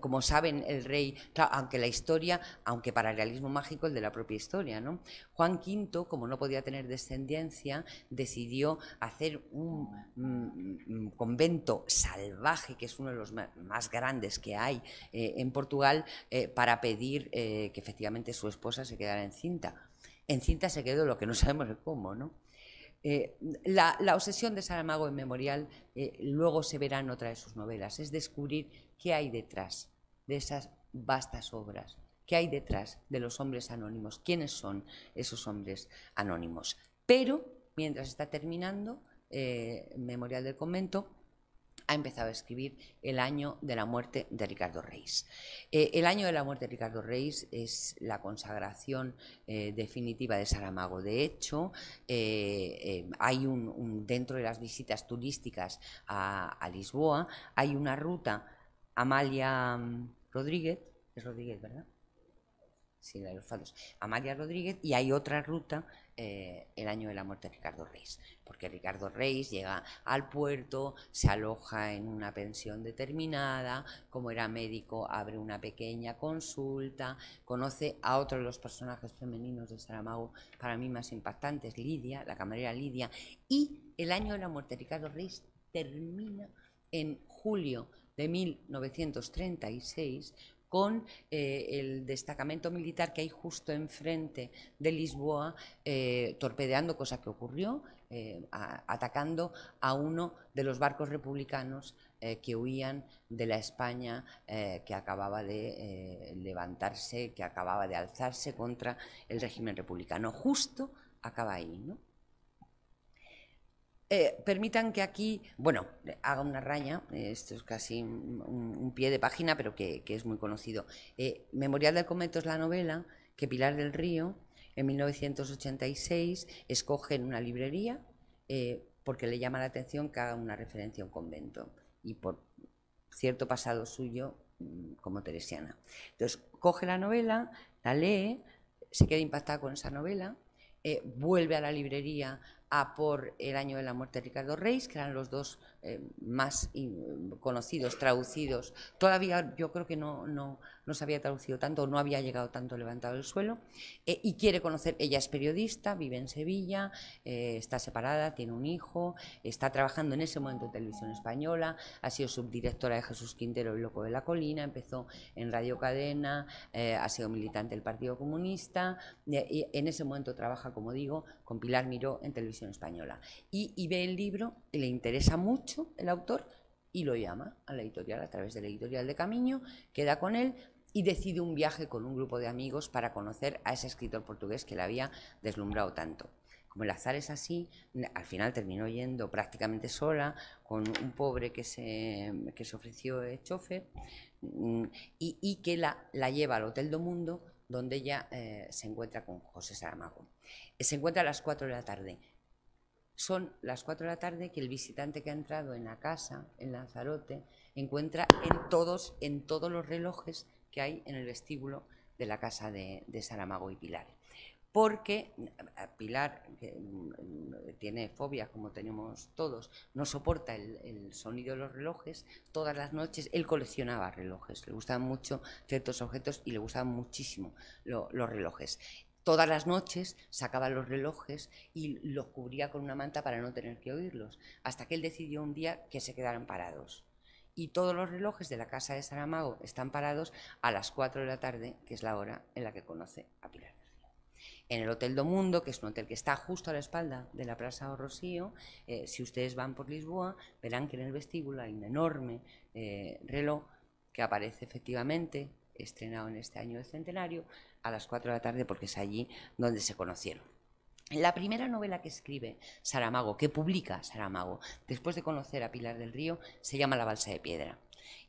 como saben el rey, aunque la historia, aunque para el realismo mágico el de la propia historia, ¿no? Juan V, como no podía tener descendencia, decidió hacer un mm, mm, convento salvo, que es uno de los más grandes que hay eh, en Portugal, eh, para pedir eh, que efectivamente su esposa se quedara encinta. Encinta se quedó, lo que no sabemos es cómo, ¿no? la, obsesión de Saramago en Memorial luego se verá en otra de sus novelas, es descubrir qué hay detrás de esas vastas obras, qué hay detrás de los hombres anónimos, quiénes son esos hombres anónimos. Pero, mientras está terminando Memorial del Convento, ha empezado a escribir el año de la muerte de Ricardo Reis. Eh, el año de la muerte de Ricardo Reis es la consagración eh, definitiva de Saramago. De hecho, eh, hay un, dentro de las visitas turísticas a, a Lisboa, hay una ruta, Amalia mm, Rodríguez, es Rodríguez, ¿verdad? de los Rodríguez, y hay otra ruta, eh, el año de la muerte de Ricardo Reis, porque Ricardo Reis llega al puerto, se aloja en una pensión determinada, como era médico, abre una pequeña consulta, conoce a otro de los personajes femeninos de Saramago, para mí más impactantes, Lidia, la camarera Lidia, y el año de la muerte de Ricardo Reis termina en julio de 1936 con eh, el destacamento militar que hay justo enfrente de Lisboa, eh, torpedeando, cosa que ocurrió, eh, atacando a uno de los barcos republicanos que huían de la España que acababa de levantarse, que acababa de alzarse contra el régimen republicano. Justo acaba ahí, ¿no? Eh, permitan que aquí, bueno, haga una raña, esto es casi un, pie de página, pero que, es muy conocido. Eh, Memorial del convento es la novela que Pilar del Río, en 1986, escoge en una librería eh, porque le llama la atención que haga una referencia a un convento y por cierto pasado suyo mm, como teresiana. Entonces, coge la novela, la lee, se queda impactada con esa novela, vuelve a la librería a por El año de la muerte de Ricardo Reis, que eran los dos eh, más mm, conocidos, traducidos. Todavía yo creo que no, no, no, se había traducido tanto, no había llegado tanto levantado el suelo. Eh, y quiere conocer, ella es periodista, vive en Sevilla, eh, está separada, tiene un hijo, está trabajando en ese momento en televisión española, ha sido subdirectora de Jesús Quintero, el Loco de la Colina, empezó en Radio Cadena, ha sido militante del Partido Comunista, en ese momento trabaja, como digo, con Pilar Miró en televisión española. Y, ve el libro, le interesa mucho el autor y lo llama a la editorial a través de la editorial de camino queda con él y decide un viaje con un grupo de amigos para conocer a ese escritor portugués que le había deslumbrado tanto. Como el azar es así, al final terminó yendo prácticamente sola con un pobre que se, ofreció de chofer mm, y, que la, lleva al Hotel do Mundo donde ella eh, se encuentra con José Saramago. Se encuentra a las 4 de la tarde son las 4 de la tarde que el visitante que ha entrado en la casa, en Lanzarote, encuentra en todos, en todos los relojes que hay en el vestíbulo de la casa de, de Saramago y Pilar. Porque Pilar, que mm, tiene fobia, como tenemos todos, no soporta el, sonido de los relojes, todas las noches él coleccionaba relojes, le gustaban mucho ciertos objetos y le gustaban muchísimo los relojes. Todas las noches sacaba los relojes y los cubría con una manta para no tener que oírlos, hasta que él decidió un día que se quedaran parados. Y todos los relojes de la casa de Saramago están parados a las 4 de la tarde, que es la hora en la que conoce a Pilar. En el Hotel Do Mundo, que es un hotel que está justo a la espalda de la Plaza o Rocío, eh, si ustedes van por Lisboa, verán que en el vestíbulo hay un enorme eh, reloj que aparece efectivamente estrenado en este año del centenario, a las 4 de la tarde, porque es allí donde se conocieron. La primera novela que escribe Saramago, que publica Saramago, después de conocer a Pilar del Río, se llama La Balsa de Piedra.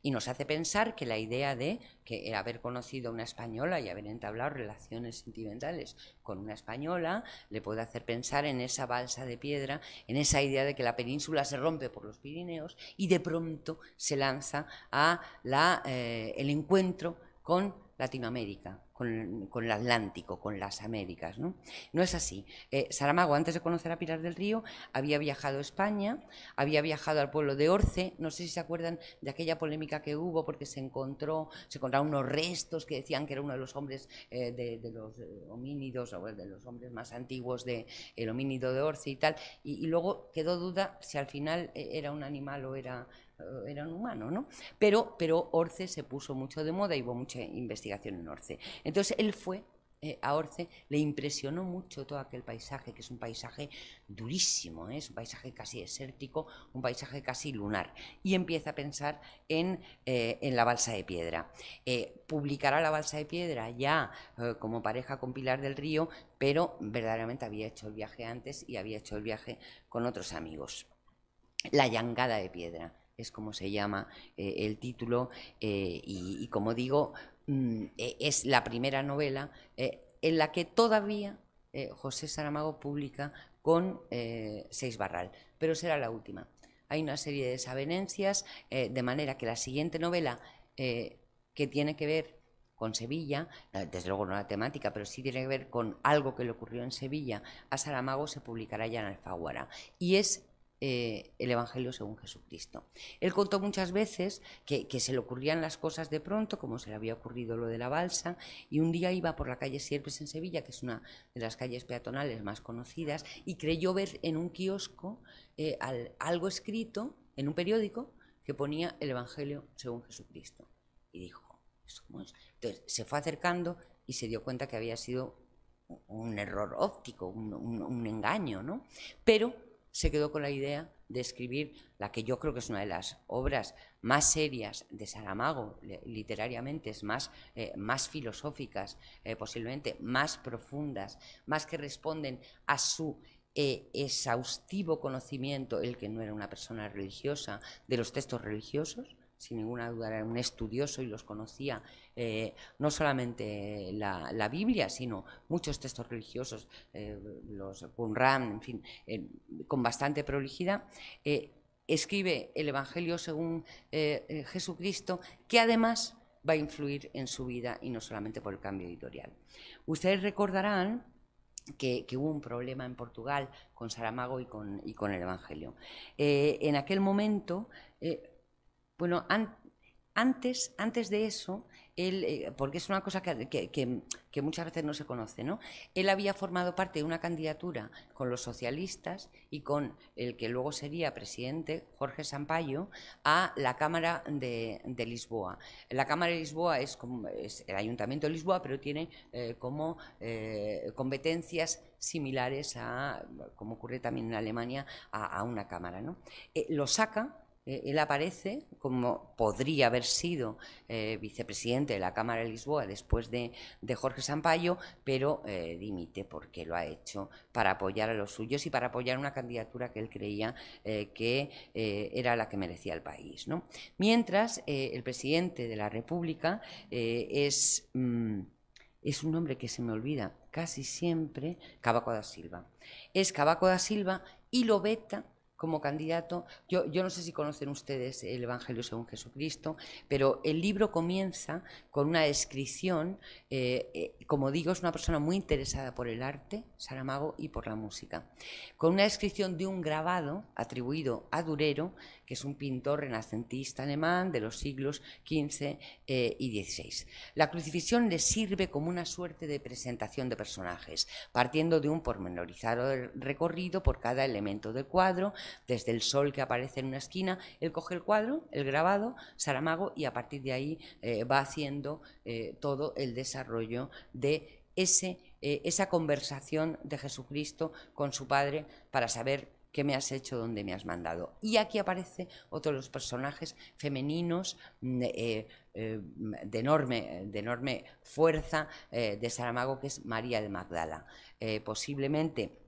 Y nos hace pensar que la idea de que eh, haber conocido a una española y haber entablado relaciones sentimentales con una española le puede hacer pensar en esa balsa de piedra, en esa idea de que la península se rompe por los Pirineos y de pronto se lanza a eh, el encuentro con Latinoamérica, con, el Atlántico, con las Américas. No, no es así. Eh, Saramago, antes de conocer a Pilar del Río, había viajado a España, había viajado al pueblo de Orce, no sé si se acuerdan de aquella polémica que hubo porque se encontró, se encontraron unos restos que decían que era uno de los hombres eh, de, los eh, homínidos, o de los hombres más antiguos del homínido de Orce y tal, y luego quedó duda si al final era un animal o era eh, era un ¿no? Pero, pero Orce se puso mucho de moda y hubo mucha investigación en Orce. Entonces él fue eh, a Orce, le impresionó mucho todo aquel paisaje, que es un paisaje durísimo, ¿eh? es un paisaje casi desértico, un paisaje casi lunar, y empieza a pensar en, en la balsa de piedra. publicará la balsa de piedra ya como pareja con Pilar del Río, pero verdaderamente había hecho el viaje antes y había hecho el viaje con otros amigos. La Llangada de Piedra es como se llama eh, el título, eh, y, como digo, mm, e, es la primera novela eh, en la que todavía José Saramago publica con Seis Barral, pero será la última. Hay una serie de desavenencias, de manera que la siguiente novela que tiene que ver con Sevilla, desde luego no la temática, pero sí tiene que ver con algo que le ocurrió en Sevilla, a Saramago se publicará ya en Alfaguara. Y es eh, el Evangelio según Jesucristo. Él contó muchas veces que, se le ocurrían las cosas de pronto, como se le había ocurrido lo de la balsa, y un día iba por la calle Sierpes en Sevilla, que es una de las calles peatonales más conocidas, y creyó ver en un kiosco eh, algo escrito en un periódico que ponía el Evangelio según Jesucristo. Y dijo, Entonces se fue acercando y se dio cuenta que había sido un error óptico, un, un engaño, ¿no? Pero se quedó con la idea de escribir la que yo creo que es una de las obras más serias de Saramago, literariamente, es más, eh, más filosóficas, eh, posiblemente más profundas, más que responden a su eh, exhaustivo conocimiento, el que no era una persona religiosa, de los textos religiosos, sin ninguna duda era un estudioso y los conocía, eh, no solamente la, Biblia, sino muchos textos religiosos, eh, los Qumran, en fin, eh, con bastante prolijidad, escribe el Evangelio según Jesucristo, que además va a influir en su vida y no solamente por el cambio editorial. Ustedes recordarán que, hubo un problema en Portugal con Saramago y con, el Evangelio. en aquel momento, bueno, antes, antes de eso, él, eh, porque es una cosa que, muchas veces no se conoce, ¿no? Él había formado parte de una candidatura con los socialistas y con el que luego sería presidente, Jorge Sampaio, a la Cámara de, Lisboa. La Cámara de Lisboa es, como, el Ayuntamiento de Lisboa, pero tiene eh, como eh, competencias similares a, como ocurre también en Alemania, a, a una Cámara, ¿no? lo saca eh, él aparece como podría haber sido eh, vicepresidente de la Cámara de Lisboa después de, de Jorge Sampaio, pero eh, dimite porque lo ha hecho para apoyar a los suyos y para apoyar una candidatura que él creía que era la que merecía el país. ¿no? Mientras, el presidente de la República es, mm, es un nombre que se me olvida casi siempre, Cabaco da Silva. Es Cabaco da Silva y lo veta como candidato. Yo, no sé si conocen ustedes el Evangelio según Jesucristo, pero el libro comienza con una descripción. Eh, eh, como digo, es una persona muy interesada por el arte, Saramago, y por la música. Con una descripción de un grabado atribuido a Durero, que es un pintor renacentista alemán de los siglos XV eh, y XVI. La crucifixión le sirve como una suerte de presentación de personajes, partiendo de un pormenorizado recorrido por cada elemento del cuadro desde el sol que aparece en una esquina, él coge el cuadro, el grabado, Saramago, y a partir de ahí eh, va haciendo eh, todo el desarrollo de eh, esa conversación de Jesucristo con su Padre para saber qué me has hecho, dónde me has mandado. Y aquí aparece otro de los personajes femeninos mm, de, enorme, fuerza de Saramago, que es María de Magdala. posiblemente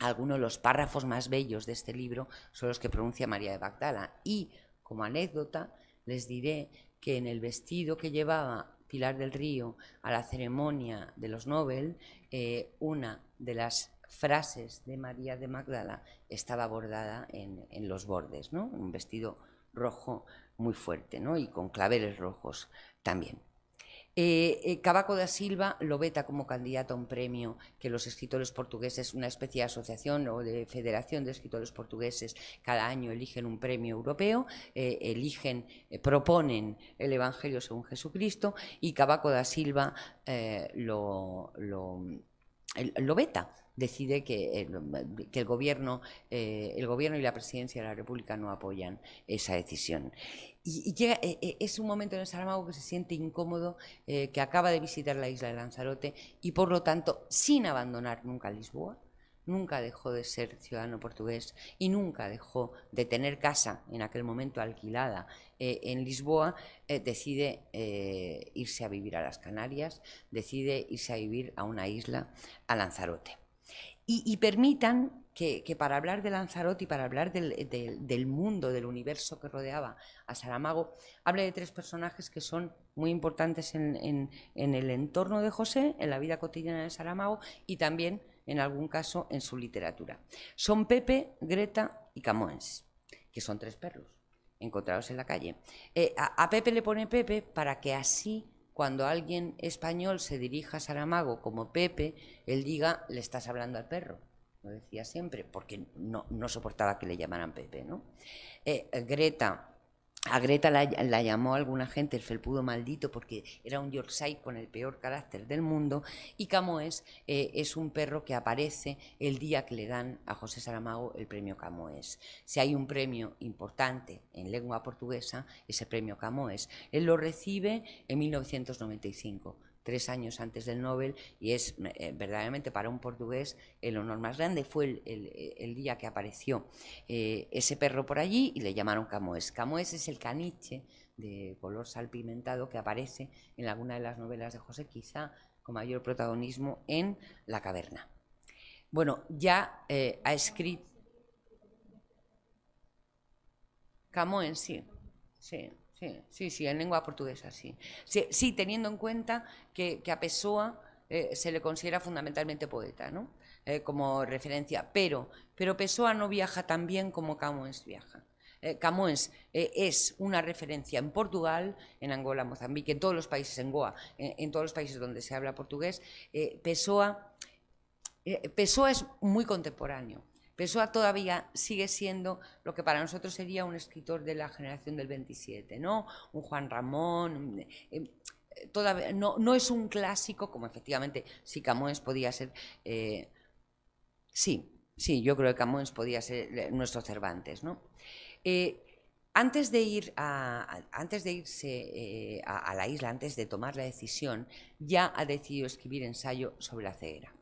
algunos de los párrafos más bellos de este libro son los que pronuncia María de Bagdala. Y, como anécdota, les diré que en el vestido que llevaba Pilar del Río a la ceremonia de los Nobel, eh, una de las frases de María de Magdala estaba bordada en, los bordes, ¿no? un vestido rojo muy fuerte ¿no? y con claveles rojos también. Eh, eh, Cabaco da Silva lo veta como candidato a un premio que los escritores portugueses, una especie de asociación o de federación de escritores portugueses, cada año eligen un premio europeo, eh, eligen, proponen el Evangelio según Jesucristo y Cabaco da Silva lo, lo, veta decide que, el, gobierno, el gobierno y la presidencia de la República no apoyan esa decisión. Y, llega, eh, eh, es un momento en el Saramago que se siente incómodo, eh, que acaba de visitar la isla de Lanzarote y por lo tanto, sin abandonar nunca Lisboa, nunca dejó de ser ciudadano portugués y nunca dejó de tener casa, en aquel momento alquilada en Lisboa, decide irse a vivir a las Canarias, decide irse a vivir a una isla, a Lanzarote. y permitan que, para hablar de Lanzarote y para hablar del, mundo, del universo que rodeaba a Saramago, habla de tres personajes que son muy importantes en, el entorno de José, en la vida cotidiana de Saramago y también, en algún caso, en su literatura. Son Pepe, Greta y Camoens, que son tres perros encontrados en la calle. Eh, a, a Pepe le pone Pepe para que así cuando alguien español se dirija a Saramago como Pepe, él diga, le estás hablando al perro lo decía siempre, porque no, soportaba que le llamaran Pepe, ¿no? Eh, Greta, a Greta la, llamó alguna gente el felpudo maldito porque era un Yorkshire con el peor carácter del mundo y Camoes eh, es un perro que aparece el día que le dan a José Saramago el premio Camoés. Si hay un premio importante en lengua portuguesa, ese premio Camoés. él lo recibe en 1995 tres años antes del Nobel, y es eh, verdaderamente para un portugués el honor más grande. Fue el, día que apareció eh, ese perro por allí y le llamaron Camoés. Camoés es el caniche de color salpimentado que aparece en alguna de las novelas de José, quizá con mayor protagonismo en La Caverna. Bueno, ya eh, ha escrito... Camoés, sí. sí. Sí, sí, sí, en lengua portuguesa, sí. Sí, teniendo en cuenta que, a Pessoa eh, se le considera fundamentalmente poeta, ¿no? Eh, como referencia. Pero, pero Pessoa no viaja tan bien como Camões viaja. Eh, Camões es una referencia en Portugal, en Angola, Mozambique, en todos los países, en Goa, en, todos los países donde se habla portugués. Pessoa, es muy contemporáneo. Pessoa todavía sigue siendo lo que para nosotros sería un escritor de la generación del 27, ¿no? Un Juan Ramón. Eh, em, todavía, no, es un clásico, como efectivamente si Camões podía ser. Eh, sí, sí, yo creo que Camões podía ser eh, nuestro Cervantes, ¿no? antes de, ir a, antes de irse a, a, la isla, antes de tomar la decisión, ya ha decidido escribir ensayo sobre la ceguera.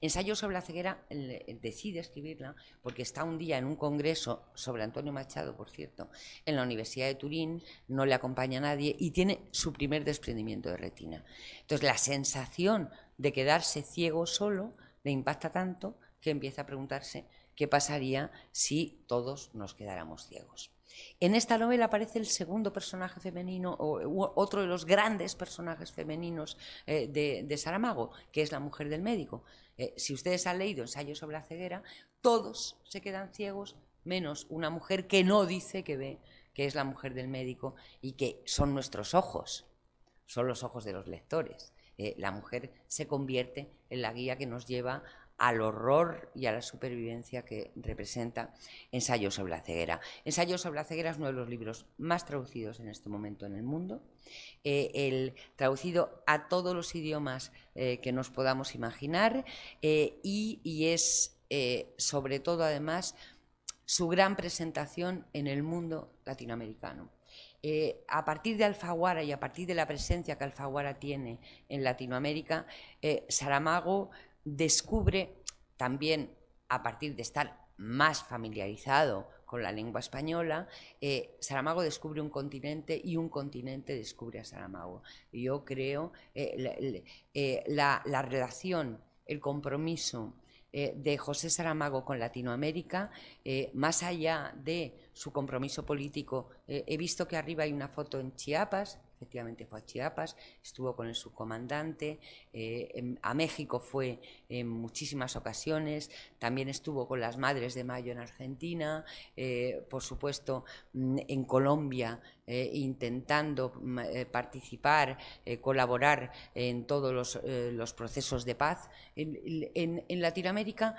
Ensayo sobre la ceguera decide escribirla porque está un día en un congreso sobre Antonio Machado, por cierto, en la Universidad de Turín, no le acompaña a nadie y tiene su primer desprendimiento de retina. Entonces, la sensación de quedarse ciego solo le impacta tanto que empieza a preguntarse qué pasaría si todos nos quedáramos ciegos. En esta novela aparece el segundo personaje femenino, o otro de los grandes personajes femeninos eh, de, de Saramago, que es la mujer del médico, eh, si ustedes han leído ensayos sobre la ceguera, todos se quedan ciegos, menos una mujer que no dice que ve, que es la mujer del médico y que son nuestros ojos, son los ojos de los lectores. Eh, la mujer se convierte en la guía que nos lleva al horror y a la supervivencia que representa ensayos sobre la ceguera. ensayos sobre la ceguera es uno de los libros más traducidos en este momento en el mundo, eh, el traducido a todos los idiomas eh, que nos podamos imaginar eh, y, es sobre todo además su gran presentación en el mundo latinoamericano. a partir de Alfaguara y a partir de la presencia que Alfaguara tiene en Latinoamérica, Saramago descubre también a partir de estar más familiarizado con la lengua española, eh, Saramago descubre un continente y un continente descubre a Saramago. Yo creo eh, eh, la, la, relación, el compromiso de José Saramago con Latinoamérica, más allá de su compromiso político. he visto que arriba hay una foto en Chiapas efectivamente fue a Chiapas, estuvo con el subcomandante, eh, a México fue en muchísimas ocasiones, también estuvo con las Madres de Mayo en Argentina, eh, por supuesto mm, en Colombia eh, intentando mm, participar, colaborar en todos los, procesos de paz. En, en Latinoamérica,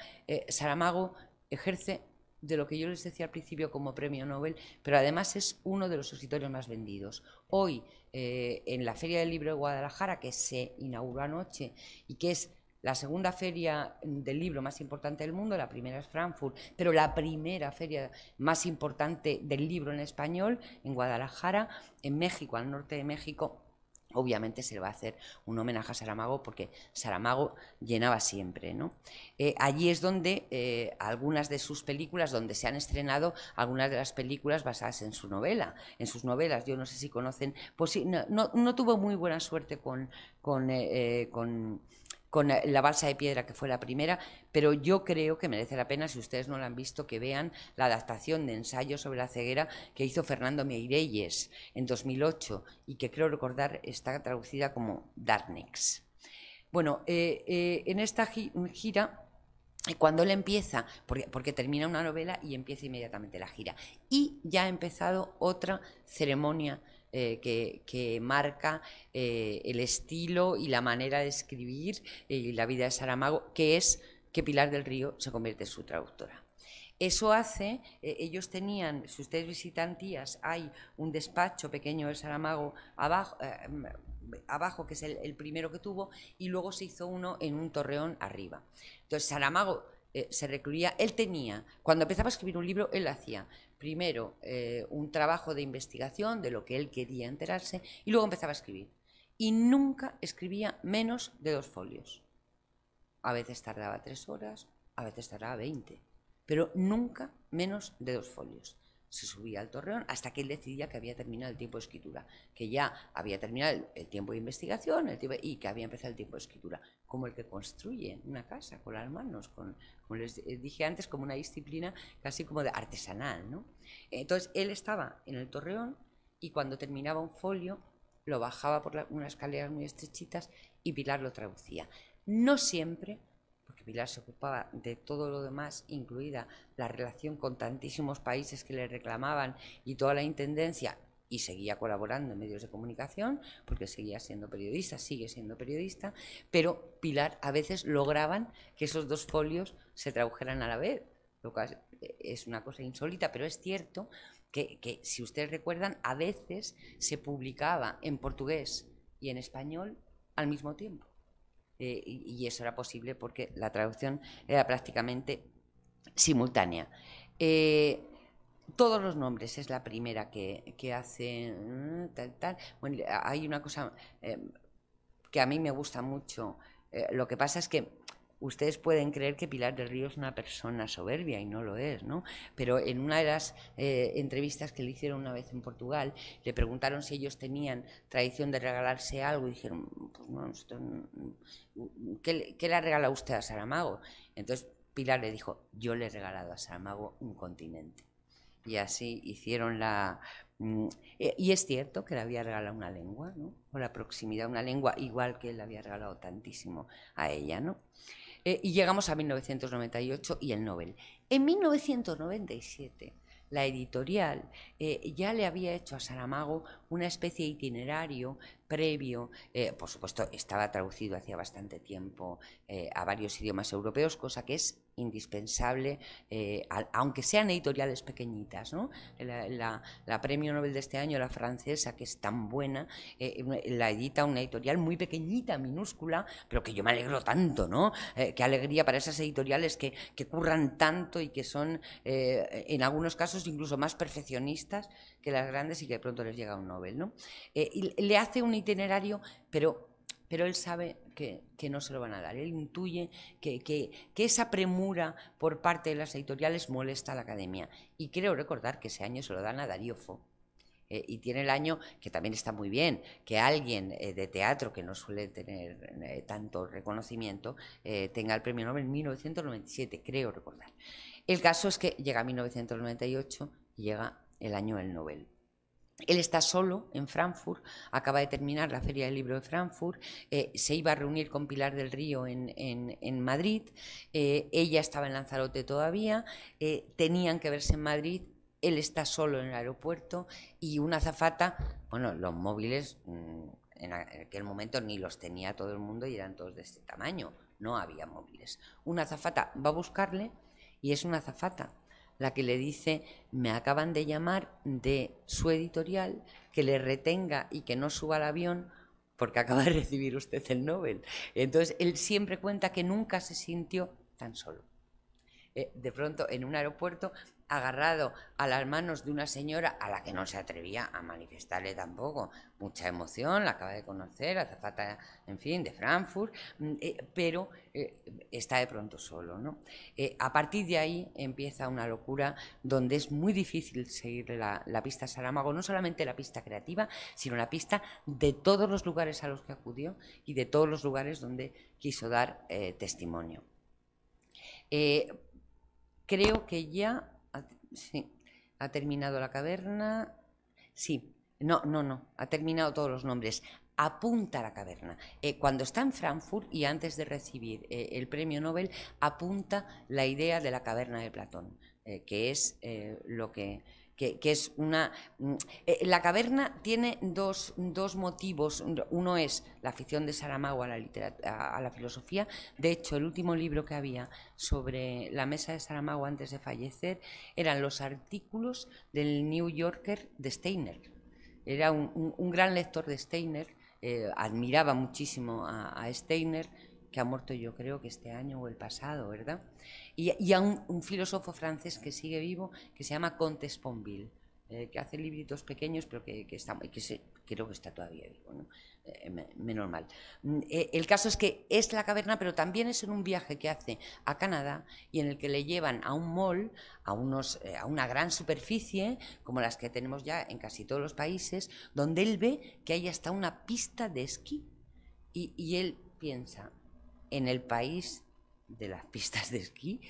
Saramago ejerce de lo que yo les decía al principio como premio Nobel, pero además es uno de los escritorios más vendidos. Hoy, eh, en la Feria del Libro de Guadalajara, que se inauguró anoche y que es la segunda feria del libro más importante del mundo, la primera es Frankfurt, pero la primera feria más importante del libro en español en Guadalajara, en México, al norte de México, obviamente se le va a hacer un homenaje a Saramago porque Saramago llenaba siempre. ¿no? Eh, allí es donde eh, algunas de sus películas, donde se han estrenado algunas de las películas basadas en su novela, en sus novelas, yo no sé si conocen, pues no, no, tuvo muy buena suerte con, con eh, con la balsa de piedra que fue la primera, pero yo creo que merece la pena, si ustedes no la han visto, que vean la adaptación de ensayo sobre la ceguera que hizo Fernando Meirelles en 2008 y que creo recordar está traducida como Darnex. Bueno, eh, eh, en esta gira eh, cuando él empieza, porque, termina una novela y empieza inmediatamente la gira. Y ya ha empezado otra ceremonia eh, que, marca eh, el estilo y la manera de escribir y eh, la vida de Saramago, que es que Pilar del Río se convierte en su traductora. Eso hace, ellos tenían, si ustedes visitan Tías, hay un despacho pequeño de Saramago abajo, que es el, primero que tuvo, y luego se hizo uno en un torreón arriba. Entonces Saramago se recluía, él tenía, cuando empezaba a escribir un libro, él hacía primero eh, un trabajo de investigación de lo que él quería enterarse y luego empezaba a escribir. Y nunca escribía menos de dos folios. A veces tardaba tres horas, a veces tardaba veinte, pero nunca menos de dos folios se subía al torreón hasta que él decidía que había terminado el tiempo de escritura, que ya había terminado el, tiempo de investigación el y que había empezado el tiempo de escritura, como el que construye una casa con las manos, con, como les dije antes, como una disciplina casi como de artesanal. ¿no? Entonces él estaba en el torreón y cuando terminaba un folio lo bajaba por unas escaleras muy estrechitas y Pilar lo traducía. No siempre Pilar se ocupaba de todo lo demás, incluida la relación con tantísimos países que le reclamaban y toda la intendencia, y seguía colaborando en medios de comunicación, porque seguía siendo periodista, sigue siendo periodista, pero Pilar a veces lograban que esos dos folios se tradujeran a la vez, lo cual es una cosa insólita, pero es cierto que, que si ustedes recuerdan, a veces se publicaba en portugués y en español al mismo tiempo. Eh, y eso era posible porque la traducción era prácticamente simultánea. Eh, todos los nombres es la primera que, hacen hace mm, tal, tal. Bueno, hay una cosa eh, que a mí me gusta mucho. lo que pasa es que ustedes pueden creer que Pilar del Río es una persona soberbia y no lo es, ¿no? Pero en una de las eh, entrevistas que le hicieron una vez en Portugal, le preguntaron si ellos tenían tradición de regalarse algo y dijeron, pues no, mm, ¿qué, le ha regalado usted a Saramago? Entonces Pilar le dijo, yo le he regalado a Saramago un continente. Y así hicieron la... Mm, y es cierto que le había regalado una lengua, ¿no? O la proximidad a una lengua, igual que él le había regalado tantísimo a ella, ¿no? Eh, y llegamos a 1998 y el Nobel. En 1997, la editorial eh, ya le había hecho a Saramago una especie de itinerario previo, eh, por supuesto estaba traducido hacía bastante tiempo a varios idiomas europeos, cosa que es indispensable, eh, aunque sean editoriales pequeñitas. La, premio Nobel de este año, la francesa, que es tan buena, eh, la edita una editorial muy pequeñita, minúscula, pero que yo me alegro tanto, ¿no? Eh, qué alegría para esas editoriales que, curran tanto y que son, en algunos casos, incluso más perfeccionistas que las grandes y que de pronto les llega un Nobel. ¿no? le hace un itinerario, pero pero él sabe que, no se lo van a dar. Él intuye que, esa premura por parte de las editoriales molesta a la academia. Y creo recordar que ese año se lo dan a Darío Fo. Eh, y tiene el año que también está muy bien, que alguien eh, de teatro que no suele tener eh, tanto reconocimiento tenga el premio Nobel en 1997, creo recordar. El caso es que llega 1998 y llega el año del Nobel. Él está solo en Frankfurt, acaba de terminar la Feria del Libro de Frankfurt, eh, se iba a reunir con Pilar del Río en, Madrid, eh, ella estaba en Lanzarote todavía, eh, tenían que verse en Madrid, él está solo en el aeropuerto y una azafata, bueno, los móviles mm, en aquel momento ni los tenía todo el mundo y eran todos de este tamaño, no había móviles. Una azafata va a buscarle y es una azafata la que le dice, me acaban de llamar de su editorial, que le retenga y que no suba al avión porque acaba de recibir usted el Nobel. Entonces, él siempre cuenta que nunca se sintió tan solo. Eh, de pronto, en un aeropuerto, agarrado a las manos de una señora a la que no se atrevía a manifestarle tampoco mucha emoción, la acaba de conocer, azafata, en fin, de Frankfurt, mm, eh, pero eh, está de pronto solo. Eh, a partir de ahí empieza una locura donde es muy difícil seguir la, la pista Saramago, no solamente la pista creativa, sino la pista de todos los lugares a los que acudió y de todos los lugares donde quiso dar testimonio. creo que ya Sí, ha terminado la caverna. Sí, no, no, no, ha terminado todos los nombres. Apunta a la caverna. Eh, cuando está en Frankfurt y antes de recibir eh, el premio Nobel, apunta la idea de la caverna de Platón, eh, que es lo que que, es una... Mm, eh, la caverna tiene dos, motivos. Uno es la afición de Saramago a la, a la filosofía. De hecho, el último libro que había sobre la mesa de Saramago antes de fallecer eran los artículos del New Yorker de Steiner. Era un, gran lector de Steiner, eh, admiraba muchísimo a Steiner que ha muerto yo creo que este año o el pasado, ¿verdad? Y, y a un, filósofo francés que sigue vivo, que se llama Comte Sponville, eh, que hace libritos pequeños, pero que, que, está, que creo que está todavía vivo, ¿no? Eh, menos mal. Mm, eh, el caso es que es la caverna, pero también es en un viaje que hace a Canadá y en el que le llevan a un mall, a, unos, a una gran superficie, como las que tenemos ya en casi todos los países, donde él ve que hay hasta una pista de esquí. y, y él piensa, en el país de las pistas de esquí,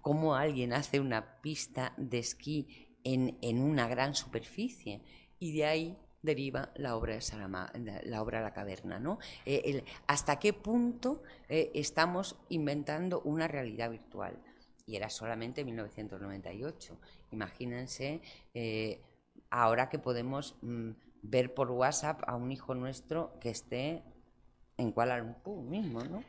cómo alguien hace una pista de esquí en, en una gran superficie. Y de ahí deriva la obra de Sarama, la obra La Caverna, ¿no? Eh, ¿Hasta qué punto eh, estamos inventando una realidad virtual? Y era solamente 1998. Imagínense eh, ahora que podemos mm, ver por WhatsApp a un hijo nuestro que esté en Kuala Lumpur mismo, ¿no?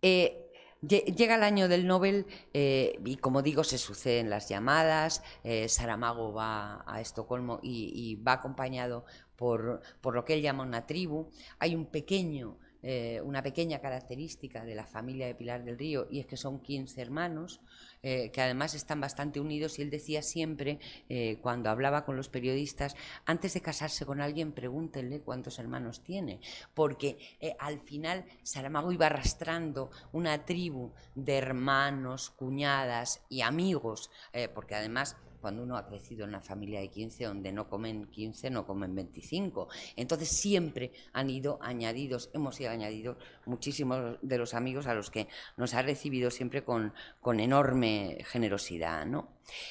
Eh, llega el año del Nobel eh, y, como digo, se suceden las llamadas. Eh, Saramago va a Estocolmo y, y va acompañado por, por, lo que él llama una tribu. Hay un pequeño eh, una pequeña característica de la familia de Pilar del Río y es que son 15 hermanos eh, que además están bastante unidos y él decía siempre eh, cuando hablaba con los periodistas antes de casarse con alguien pregúntenle cuántos hermanos tiene porque al final Saramago iba arrastrando una tribu de hermanos, cuñadas y amigos porque además cuando uno ha crecido en una familia de 15 donde no comen 15, no comen 25. Entonces siempre han ido añadidos, hemos ido añadidos muchísimos de los amigos a los que nos ha recibido siempre con, con enorme generosidad.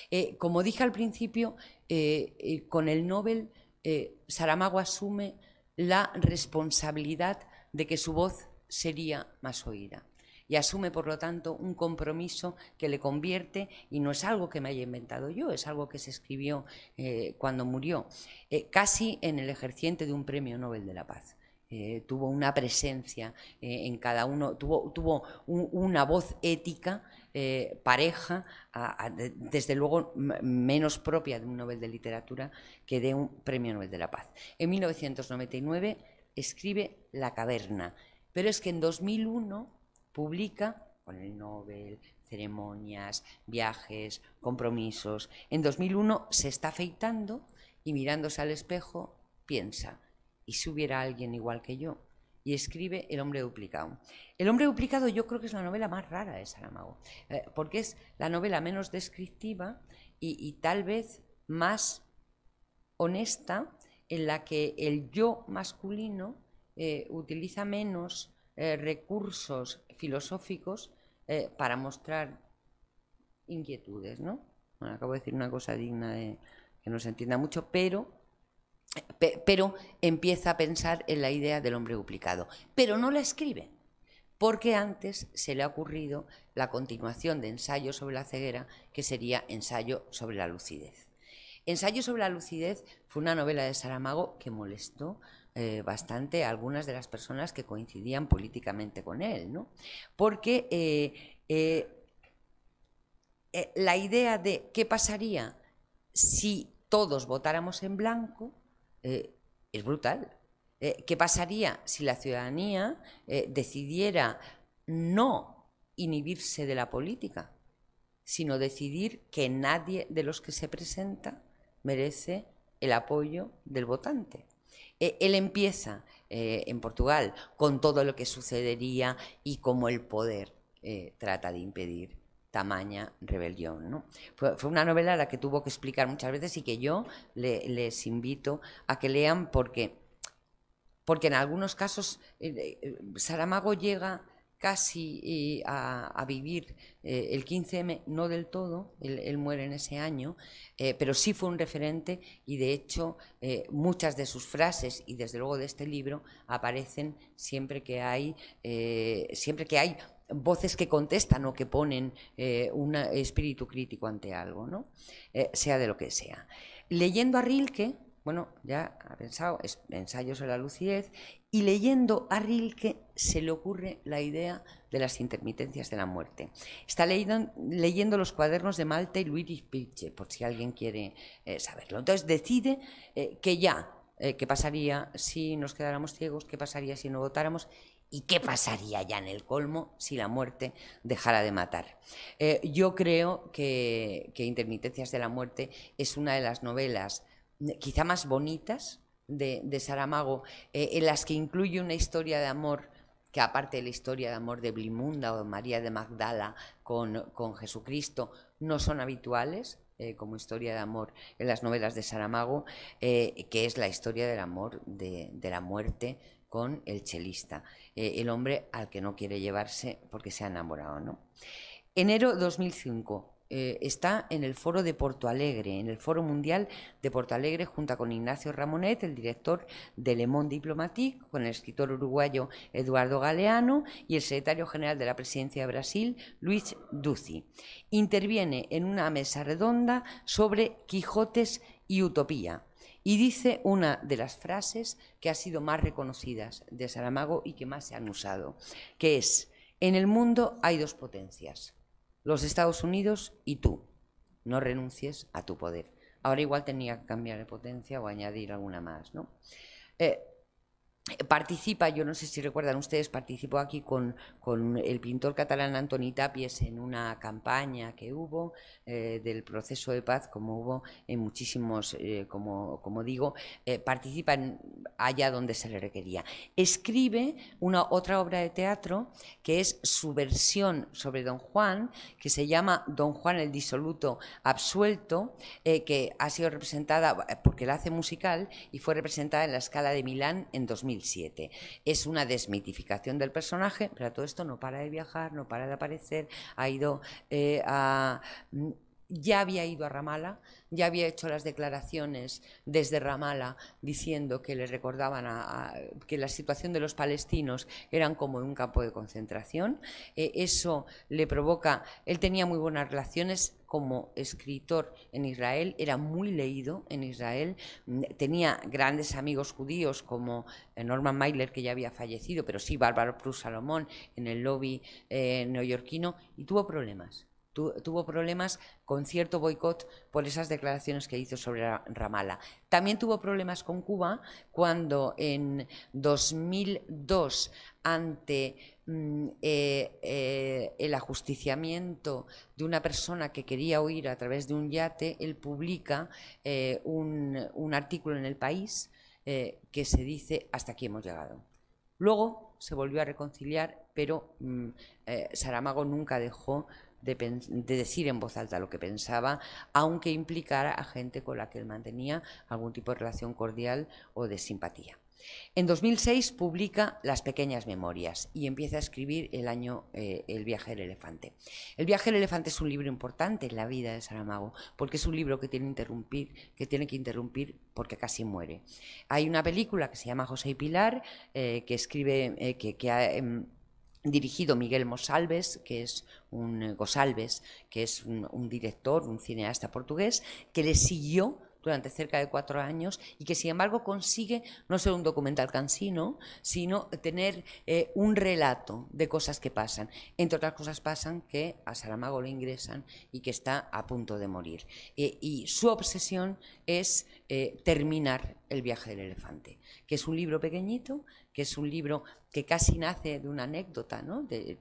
Eh, como dije al principio, eh, eh, con el Nobel Saramago asume la responsabilidad de que su voz sería más oída y asume, por lo tanto, un compromiso que le convierte, y no es algo que me haya inventado yo, es algo que se escribió eh, cuando murió, eh, casi en el ejerciente de un premio Nobel de la Paz. Eh, tuvo una presencia en cada uno, tuvo, tuvo una voz ética pareja, desde luego menos propia de un Nobel de Literatura que de un Premio Nobel de la Paz. En 1999 escribe La Caverna, pero es que en 2001 Publica con el Nobel, ceremonias, viajes, compromisos. En 2001 se está afeitando y mirándose al espejo piensa, ¿y si hubiera alguien igual que yo? Y escribe El hombre duplicado. El hombre duplicado yo creo que es la novela más rara de Saramago, eh, porque es la novela menos descriptiva y, tal vez más honesta en la que el yo masculino eh, utiliza menos eh, recursos filosóficos eh, para mostrar inquietudes, ¿no? acabo de decir una cosa digna de que no se entienda mucho, pero, pero empieza a pensar en la idea del hombre duplicado, pero no la escribe, porque antes se le ha ocurrido la continuación de ensayo sobre la ceguera, que sería ensayo sobre la lucidez. Ensayo sobre la lucidez fue una novela de Saramago que molestó eh, bastante algunas de las personas que coincidían políticamente con él, ¿no? Porque eh, eh, la idea de qué pasaría si todos votáramos en blanco es brutal. ¿Qué pasaría si la ciudadanía decidiera no inhibirse de la política, sino decidir que nadie de los que se presenta merece el apoyo del votante. Eh, él empieza eh, en Portugal con todo lo que sucedería y cómo el poder eh, trata de impedir tamaña rebelión. Fue, una novela la que tuvo que explicar muchas veces y que yo les invito a que lean porque, porque en algunos casos Saramago llega casi a, vivir eh, el 15M, no del todo, él, muere en ese año, eh, pero sí fue un referente y de hecho eh, muchas de sus frases y desde luego de este libro aparecen siempre que hay, siempre que hay voces que contestan o que ponen un espíritu crítico ante algo, ¿no? sea de lo que sea. Leyendo a Rilke, bueno, ya ha pensado, es, ensayos en la lucidez, y leyendo a Rilke se le ocurre la idea de las intermitencias de la muerte. Está leyendo, leyendo los cuadernos de Malta y Luis Piche, por si alguien quiere eh, saberlo. Entonces decide eh, que ya, eh, qué pasaría si nos quedáramos ciegos, qué pasaría si no votáramos y qué pasaría ya en el colmo si la muerte dejara de matar. yo creo que, que Intermitencias de la Muerte es una de las novelas mm, quizá más bonitas de, Saramago, eh, en las que incluye una historia de amor que aparte de la historia de amor de Blimunda o de María de Magdala con, Jesucristo, no son habituales eh, como historia de amor en las novelas de Saramago, eh, que es la historia del amor de, la muerte con el chelista, el hombre al que no quiere llevarse porque se ha enamorado. ¿no? Enero 2005, eh, está en el foro de Porto Alegre, en el foro mundial de Porto Alegre, junto con Ignacio Ramonet, el director de Le Monde Diplomatique, con el escritor uruguayo Eduardo Galeano y el secretario general de la Presidencia de Brasil, Luis Duci. Interviene en una mesa redonda sobre Quijotes y Utopía y dice una de las frases que ha sido más reconocidas de Saramago y que más se han usado, que es, en el mundo hay dos potencias, los Estados Unidos y tú. No renuncies a tu poder. Ahora igual tenía que cambiar de potencia o añadir alguna más, ¿no? Eh, participa, yo no sé si recuerdan ustedes, participó aquí con, con el pintor catalán Antoni Tapies en una campaña que hubo eh, del proceso de paz, como hubo en muchísimos, eh, como, como, digo, eh, participa allá donde se le requería. Escribe una otra obra de teatro que es su versión sobre Don Juan, que se llama Don Juan el disoluto absuelto, que ha sido representada, porque la hace musical, y fue representada en la escala de Milán en 2000. Es una desmitificación del personaje, pero todo esto no para de viajar, no para de aparecer, ha ido eh, a mm, ya había ido a Ramallah, ya había hecho las declaraciones desde Ramallah diciendo que le recordaban a, que la situación de los palestinos eran como en un campo de concentración. Eh, eso le provoca, él tenía muy buenas relaciones como escritor en Israel, era muy leído en Israel, mm, tenía grandes amigos judíos como eh, Norman Mailer, que ya había fallecido, pero sí Bárbaro Prus Salomón en el lobby eh, neoyorquino, y tuvo problemas tuvo problemas con cierto boicot por esas declaraciones que hizo sobre Ramala. También tuvo problemas con Cuba cuando en 2002, ante mm, eh, eh, el ajusticiamiento de una persona que quería huir a través de un yate, él publica eh, un, artículo en el país que se dice hasta aquí hemos llegado. Luego se volvió a reconciliar, pero mm, Saramago nunca dejó de, decir en voz alta lo que pensaba, aunque implicara a gente con la que él mantenía algún tipo de relación cordial o de simpatía. En 2006 publica Las pequeñas memorias y empieza a escribir el año eh, El viaje del elefante. El viaje del elefante es un libro importante en la vida de Saramago, porque es un libro que tiene, interrumpir, que, tiene que interrumpir porque casi muere. Hay una película que se llama José y Pilar, eh, que escribe, eh, que, que em, dirigido Miguel Mosalves, que es un eh, que es un, director, un cineasta portugués, que le siguió durante cerca de cuatro años y que sin embargo consigue no ser un documental cansino, sino tener eh, un relato de cosas que pasan. Entre otras cosas pasan que a Saramago le ingresan y que está a punto de morir. Eh, y su obsesión es terminar El viaje del elefante, que es un libro pequeñito, que es un libro que casi nace de una anécdota, ¿no? Eh,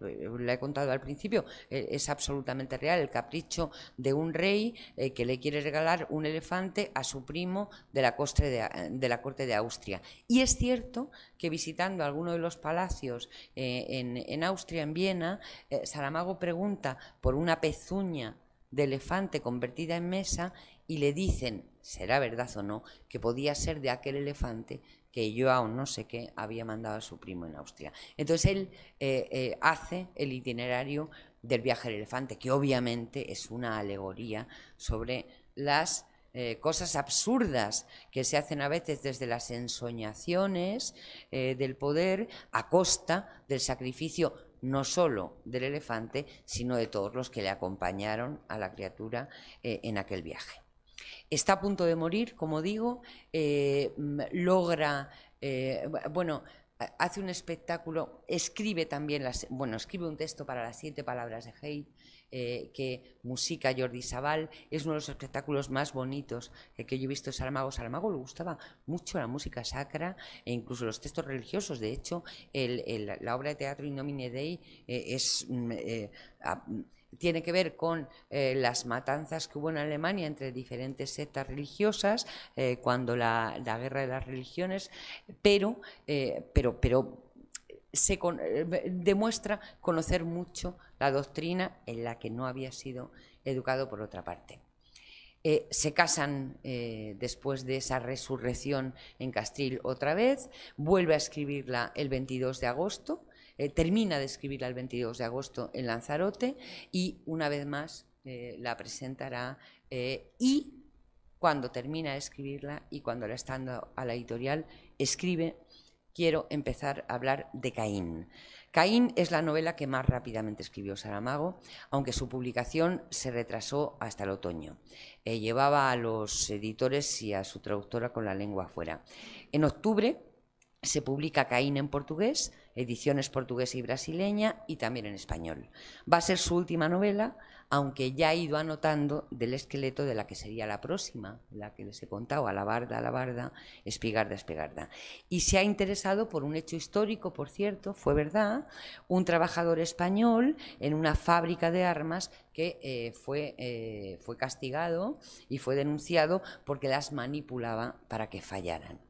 he contado al principio, eh, es absolutamente real, el capricho de un rey eh, que le quiere regalar un elefante a su primo de la, de, la corte de Austria. Y es cierto que visitando alguno de los palacios en, Austria, en Viena, Saramago pregunta por una pezuña de elefante convertida en mesa y le dicen, será verdad o no, que podía ser de aquel elefante que yo aún no sé qué había mandado a su primo en Austria. Entonces él eh, eh, hace el itinerario del viaje del elefante, que obviamente es una alegoría sobre las eh, cosas absurdas que se hacen a veces desde las ensoñaciones del poder a costa del sacrificio no solo del elefante, sino de todos los que le acompañaron a la criatura en aquel viaje. Está a punto de morir, como digo, eh, logra, eh, bueno, hace un espectáculo, escribe también, las, bueno, escribe un texto para las siete palabras de Hate, eh, que música Jordi Sabal, es uno de los espectáculos más bonitos que yo he visto Salmago. Salmago le gustaba mucho la música sacra e incluso los textos religiosos. De hecho, la obra de teatro nomine Dei es mm, tiene que ver con eh, las matanzas que hubo en Alemania entre diferentes sectas religiosas eh, cuando la, guerra de las religiones, pero, eh, pero, pero se demuestra conocer mucho la doctrina en la que no había sido educado por otra parte. se casan después de esa resurrección en Castril otra vez, vuelve a escribirla el 22 de agosto eh, termina de escribirla el 22 de agosto en Lanzarote y una vez más eh, la presentará eh, y cuando termina de escribirla y cuando la está dando a la editorial, escribe Quiero empezar a hablar de Caín. Caín es la novela que más rápidamente escribió Saramago, aunque su publicación se retrasó hasta el otoño. llevaba a los editores y a su traductora con la lengua afuera. En octubre se publica Caín en portugués, ediciones portuguesa y brasileña y también en español. Va a ser su última novela, aunque ya ha ido anotando del esqueleto de la que sería la próxima, la que les he contado, Alabarda, Alabarda, Espigarda, Espigarda. Y se ha interesado por un hecho histórico, por cierto, fue verdad, un trabajador español en una fábrica de armas que eh, fue, eh, fue castigado y fue denunciado porque las manipulaba para que fallaran.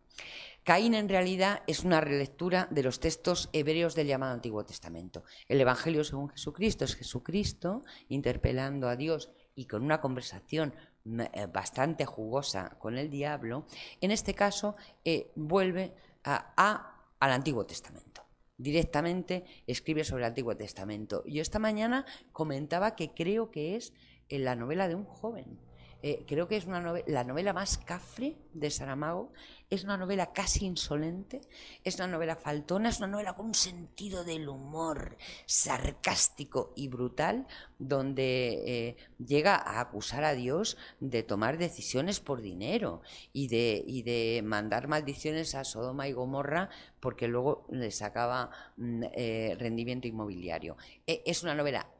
Caín en realidad es una relectura de los textos hebreos del llamado Antiguo Testamento. El Evangelio según Jesucristo es Jesucristo interpelando a Dios y con una conversación mm, eh, bastante jugosa con el diablo, en este caso eh, vuelve a, al Antiguo Testamento. Directamente escribe sobre el Antiguo Testamento. Yo esta mañana comentaba que creo que es eh, la novela de un joven, eh, creo que es una la novela más cafre de Saramago, es una novela casi insolente, es una novela faltona, es una novela con un sentido del humor sarcástico y brutal, donde eh, llega a acusar a Dios de tomar decisiones por dinero y de, de mandar maldiciones a Sodoma y Gomorra porque luego le sacaba mm, eh, rendimiento inmobiliario. E-, es una novela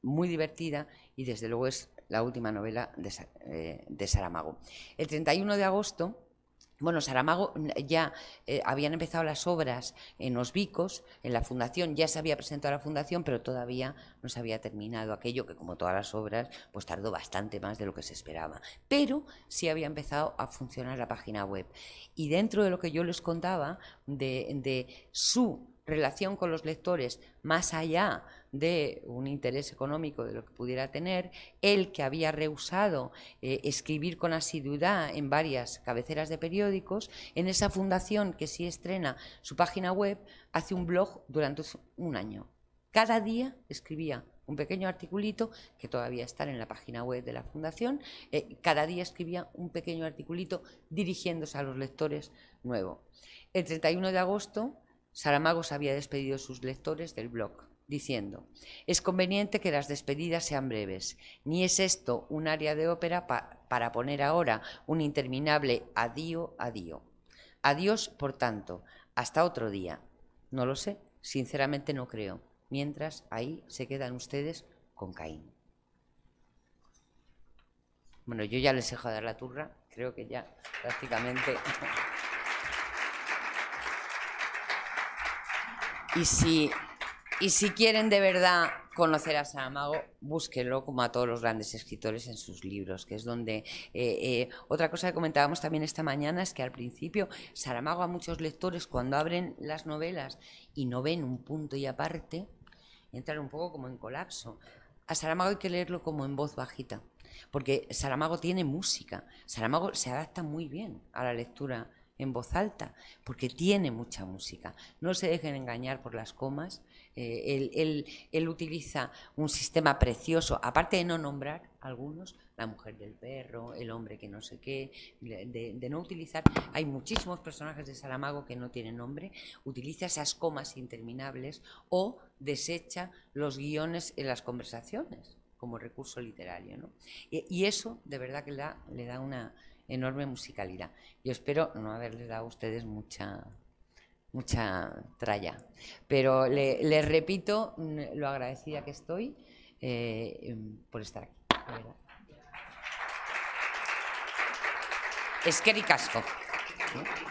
muy divertida y desde luego es la última novela de, eh, Saramago. El 31 de agosto bueno, Saramago mm, ya eh, habían empezado las obras en Los Vicos, en la fundación, ya se había presentado a la fundación, pero todavía no se había terminado aquello que, como todas las obras, pues tardó bastante más de lo que se esperaba. Pero sí había empezado a funcionar la página web. Y dentro de lo que yo les contaba, de su relación con los lectores más allá de un interés económico de lo que pudiera tener, él que había rehusado eh, escribir con asiduidad en varias cabeceras de periódicos, en esa fundación que sí estrena su página web, hace un blog durante un año. Cada día escribía un pequeño articulito que todavía está en la página web de la fundación. Eh, cada día escribía un pequeño articulito dirigiéndose a los lectores nuevo. El 31 de agosto Saramago había despedido a sus lectores del blog, diciendo, es conveniente que las despedidas sean breves, ni es esto un área de ópera para poner ahora un interminable adiós, adiós, Adiós, por tanto, hasta otro día. No lo sé, sinceramente no creo. Mientras ahí se quedan ustedes con Caín. Bueno, yo ya les dejo dar la turra, creo que ya prácticamente... Y si, y si quieren de verdad conocer a Saramago, búsquenlo como a todos los grandes escritores en sus libros, que es donde... Eh, eh, otra cosa que comentábamos también esta mañana es que al principio Saramago a muchos lectores cuando abren las novelas y no ven un punto y aparte, entran un poco como en colapso. A Saramago hay que leerlo como en voz bajita, porque Saramago tiene música, Saramago se adapta muy bien a la lectura en voz alta, porque tiene mucha música. No se dejen engañar por las comas. Eh, él, utiliza un sistema precioso, aparte de no nombrar algunos, la mujer del perro, el hombre que no sé qué, de, no utilizar, hay muchísimos personajes de Saramago que no tienen nombre, utiliza esas comas interminables o desecha los guiones en las conversaciones como recurso literario. Y, y, eso de verdad que le da, le da una, enorme musicalidad. Yo espero no haberle dado a ustedes mucha mucha tralla, pero le, les repito mm, lo agradecida que estoy eh, em, por estar aquí. Es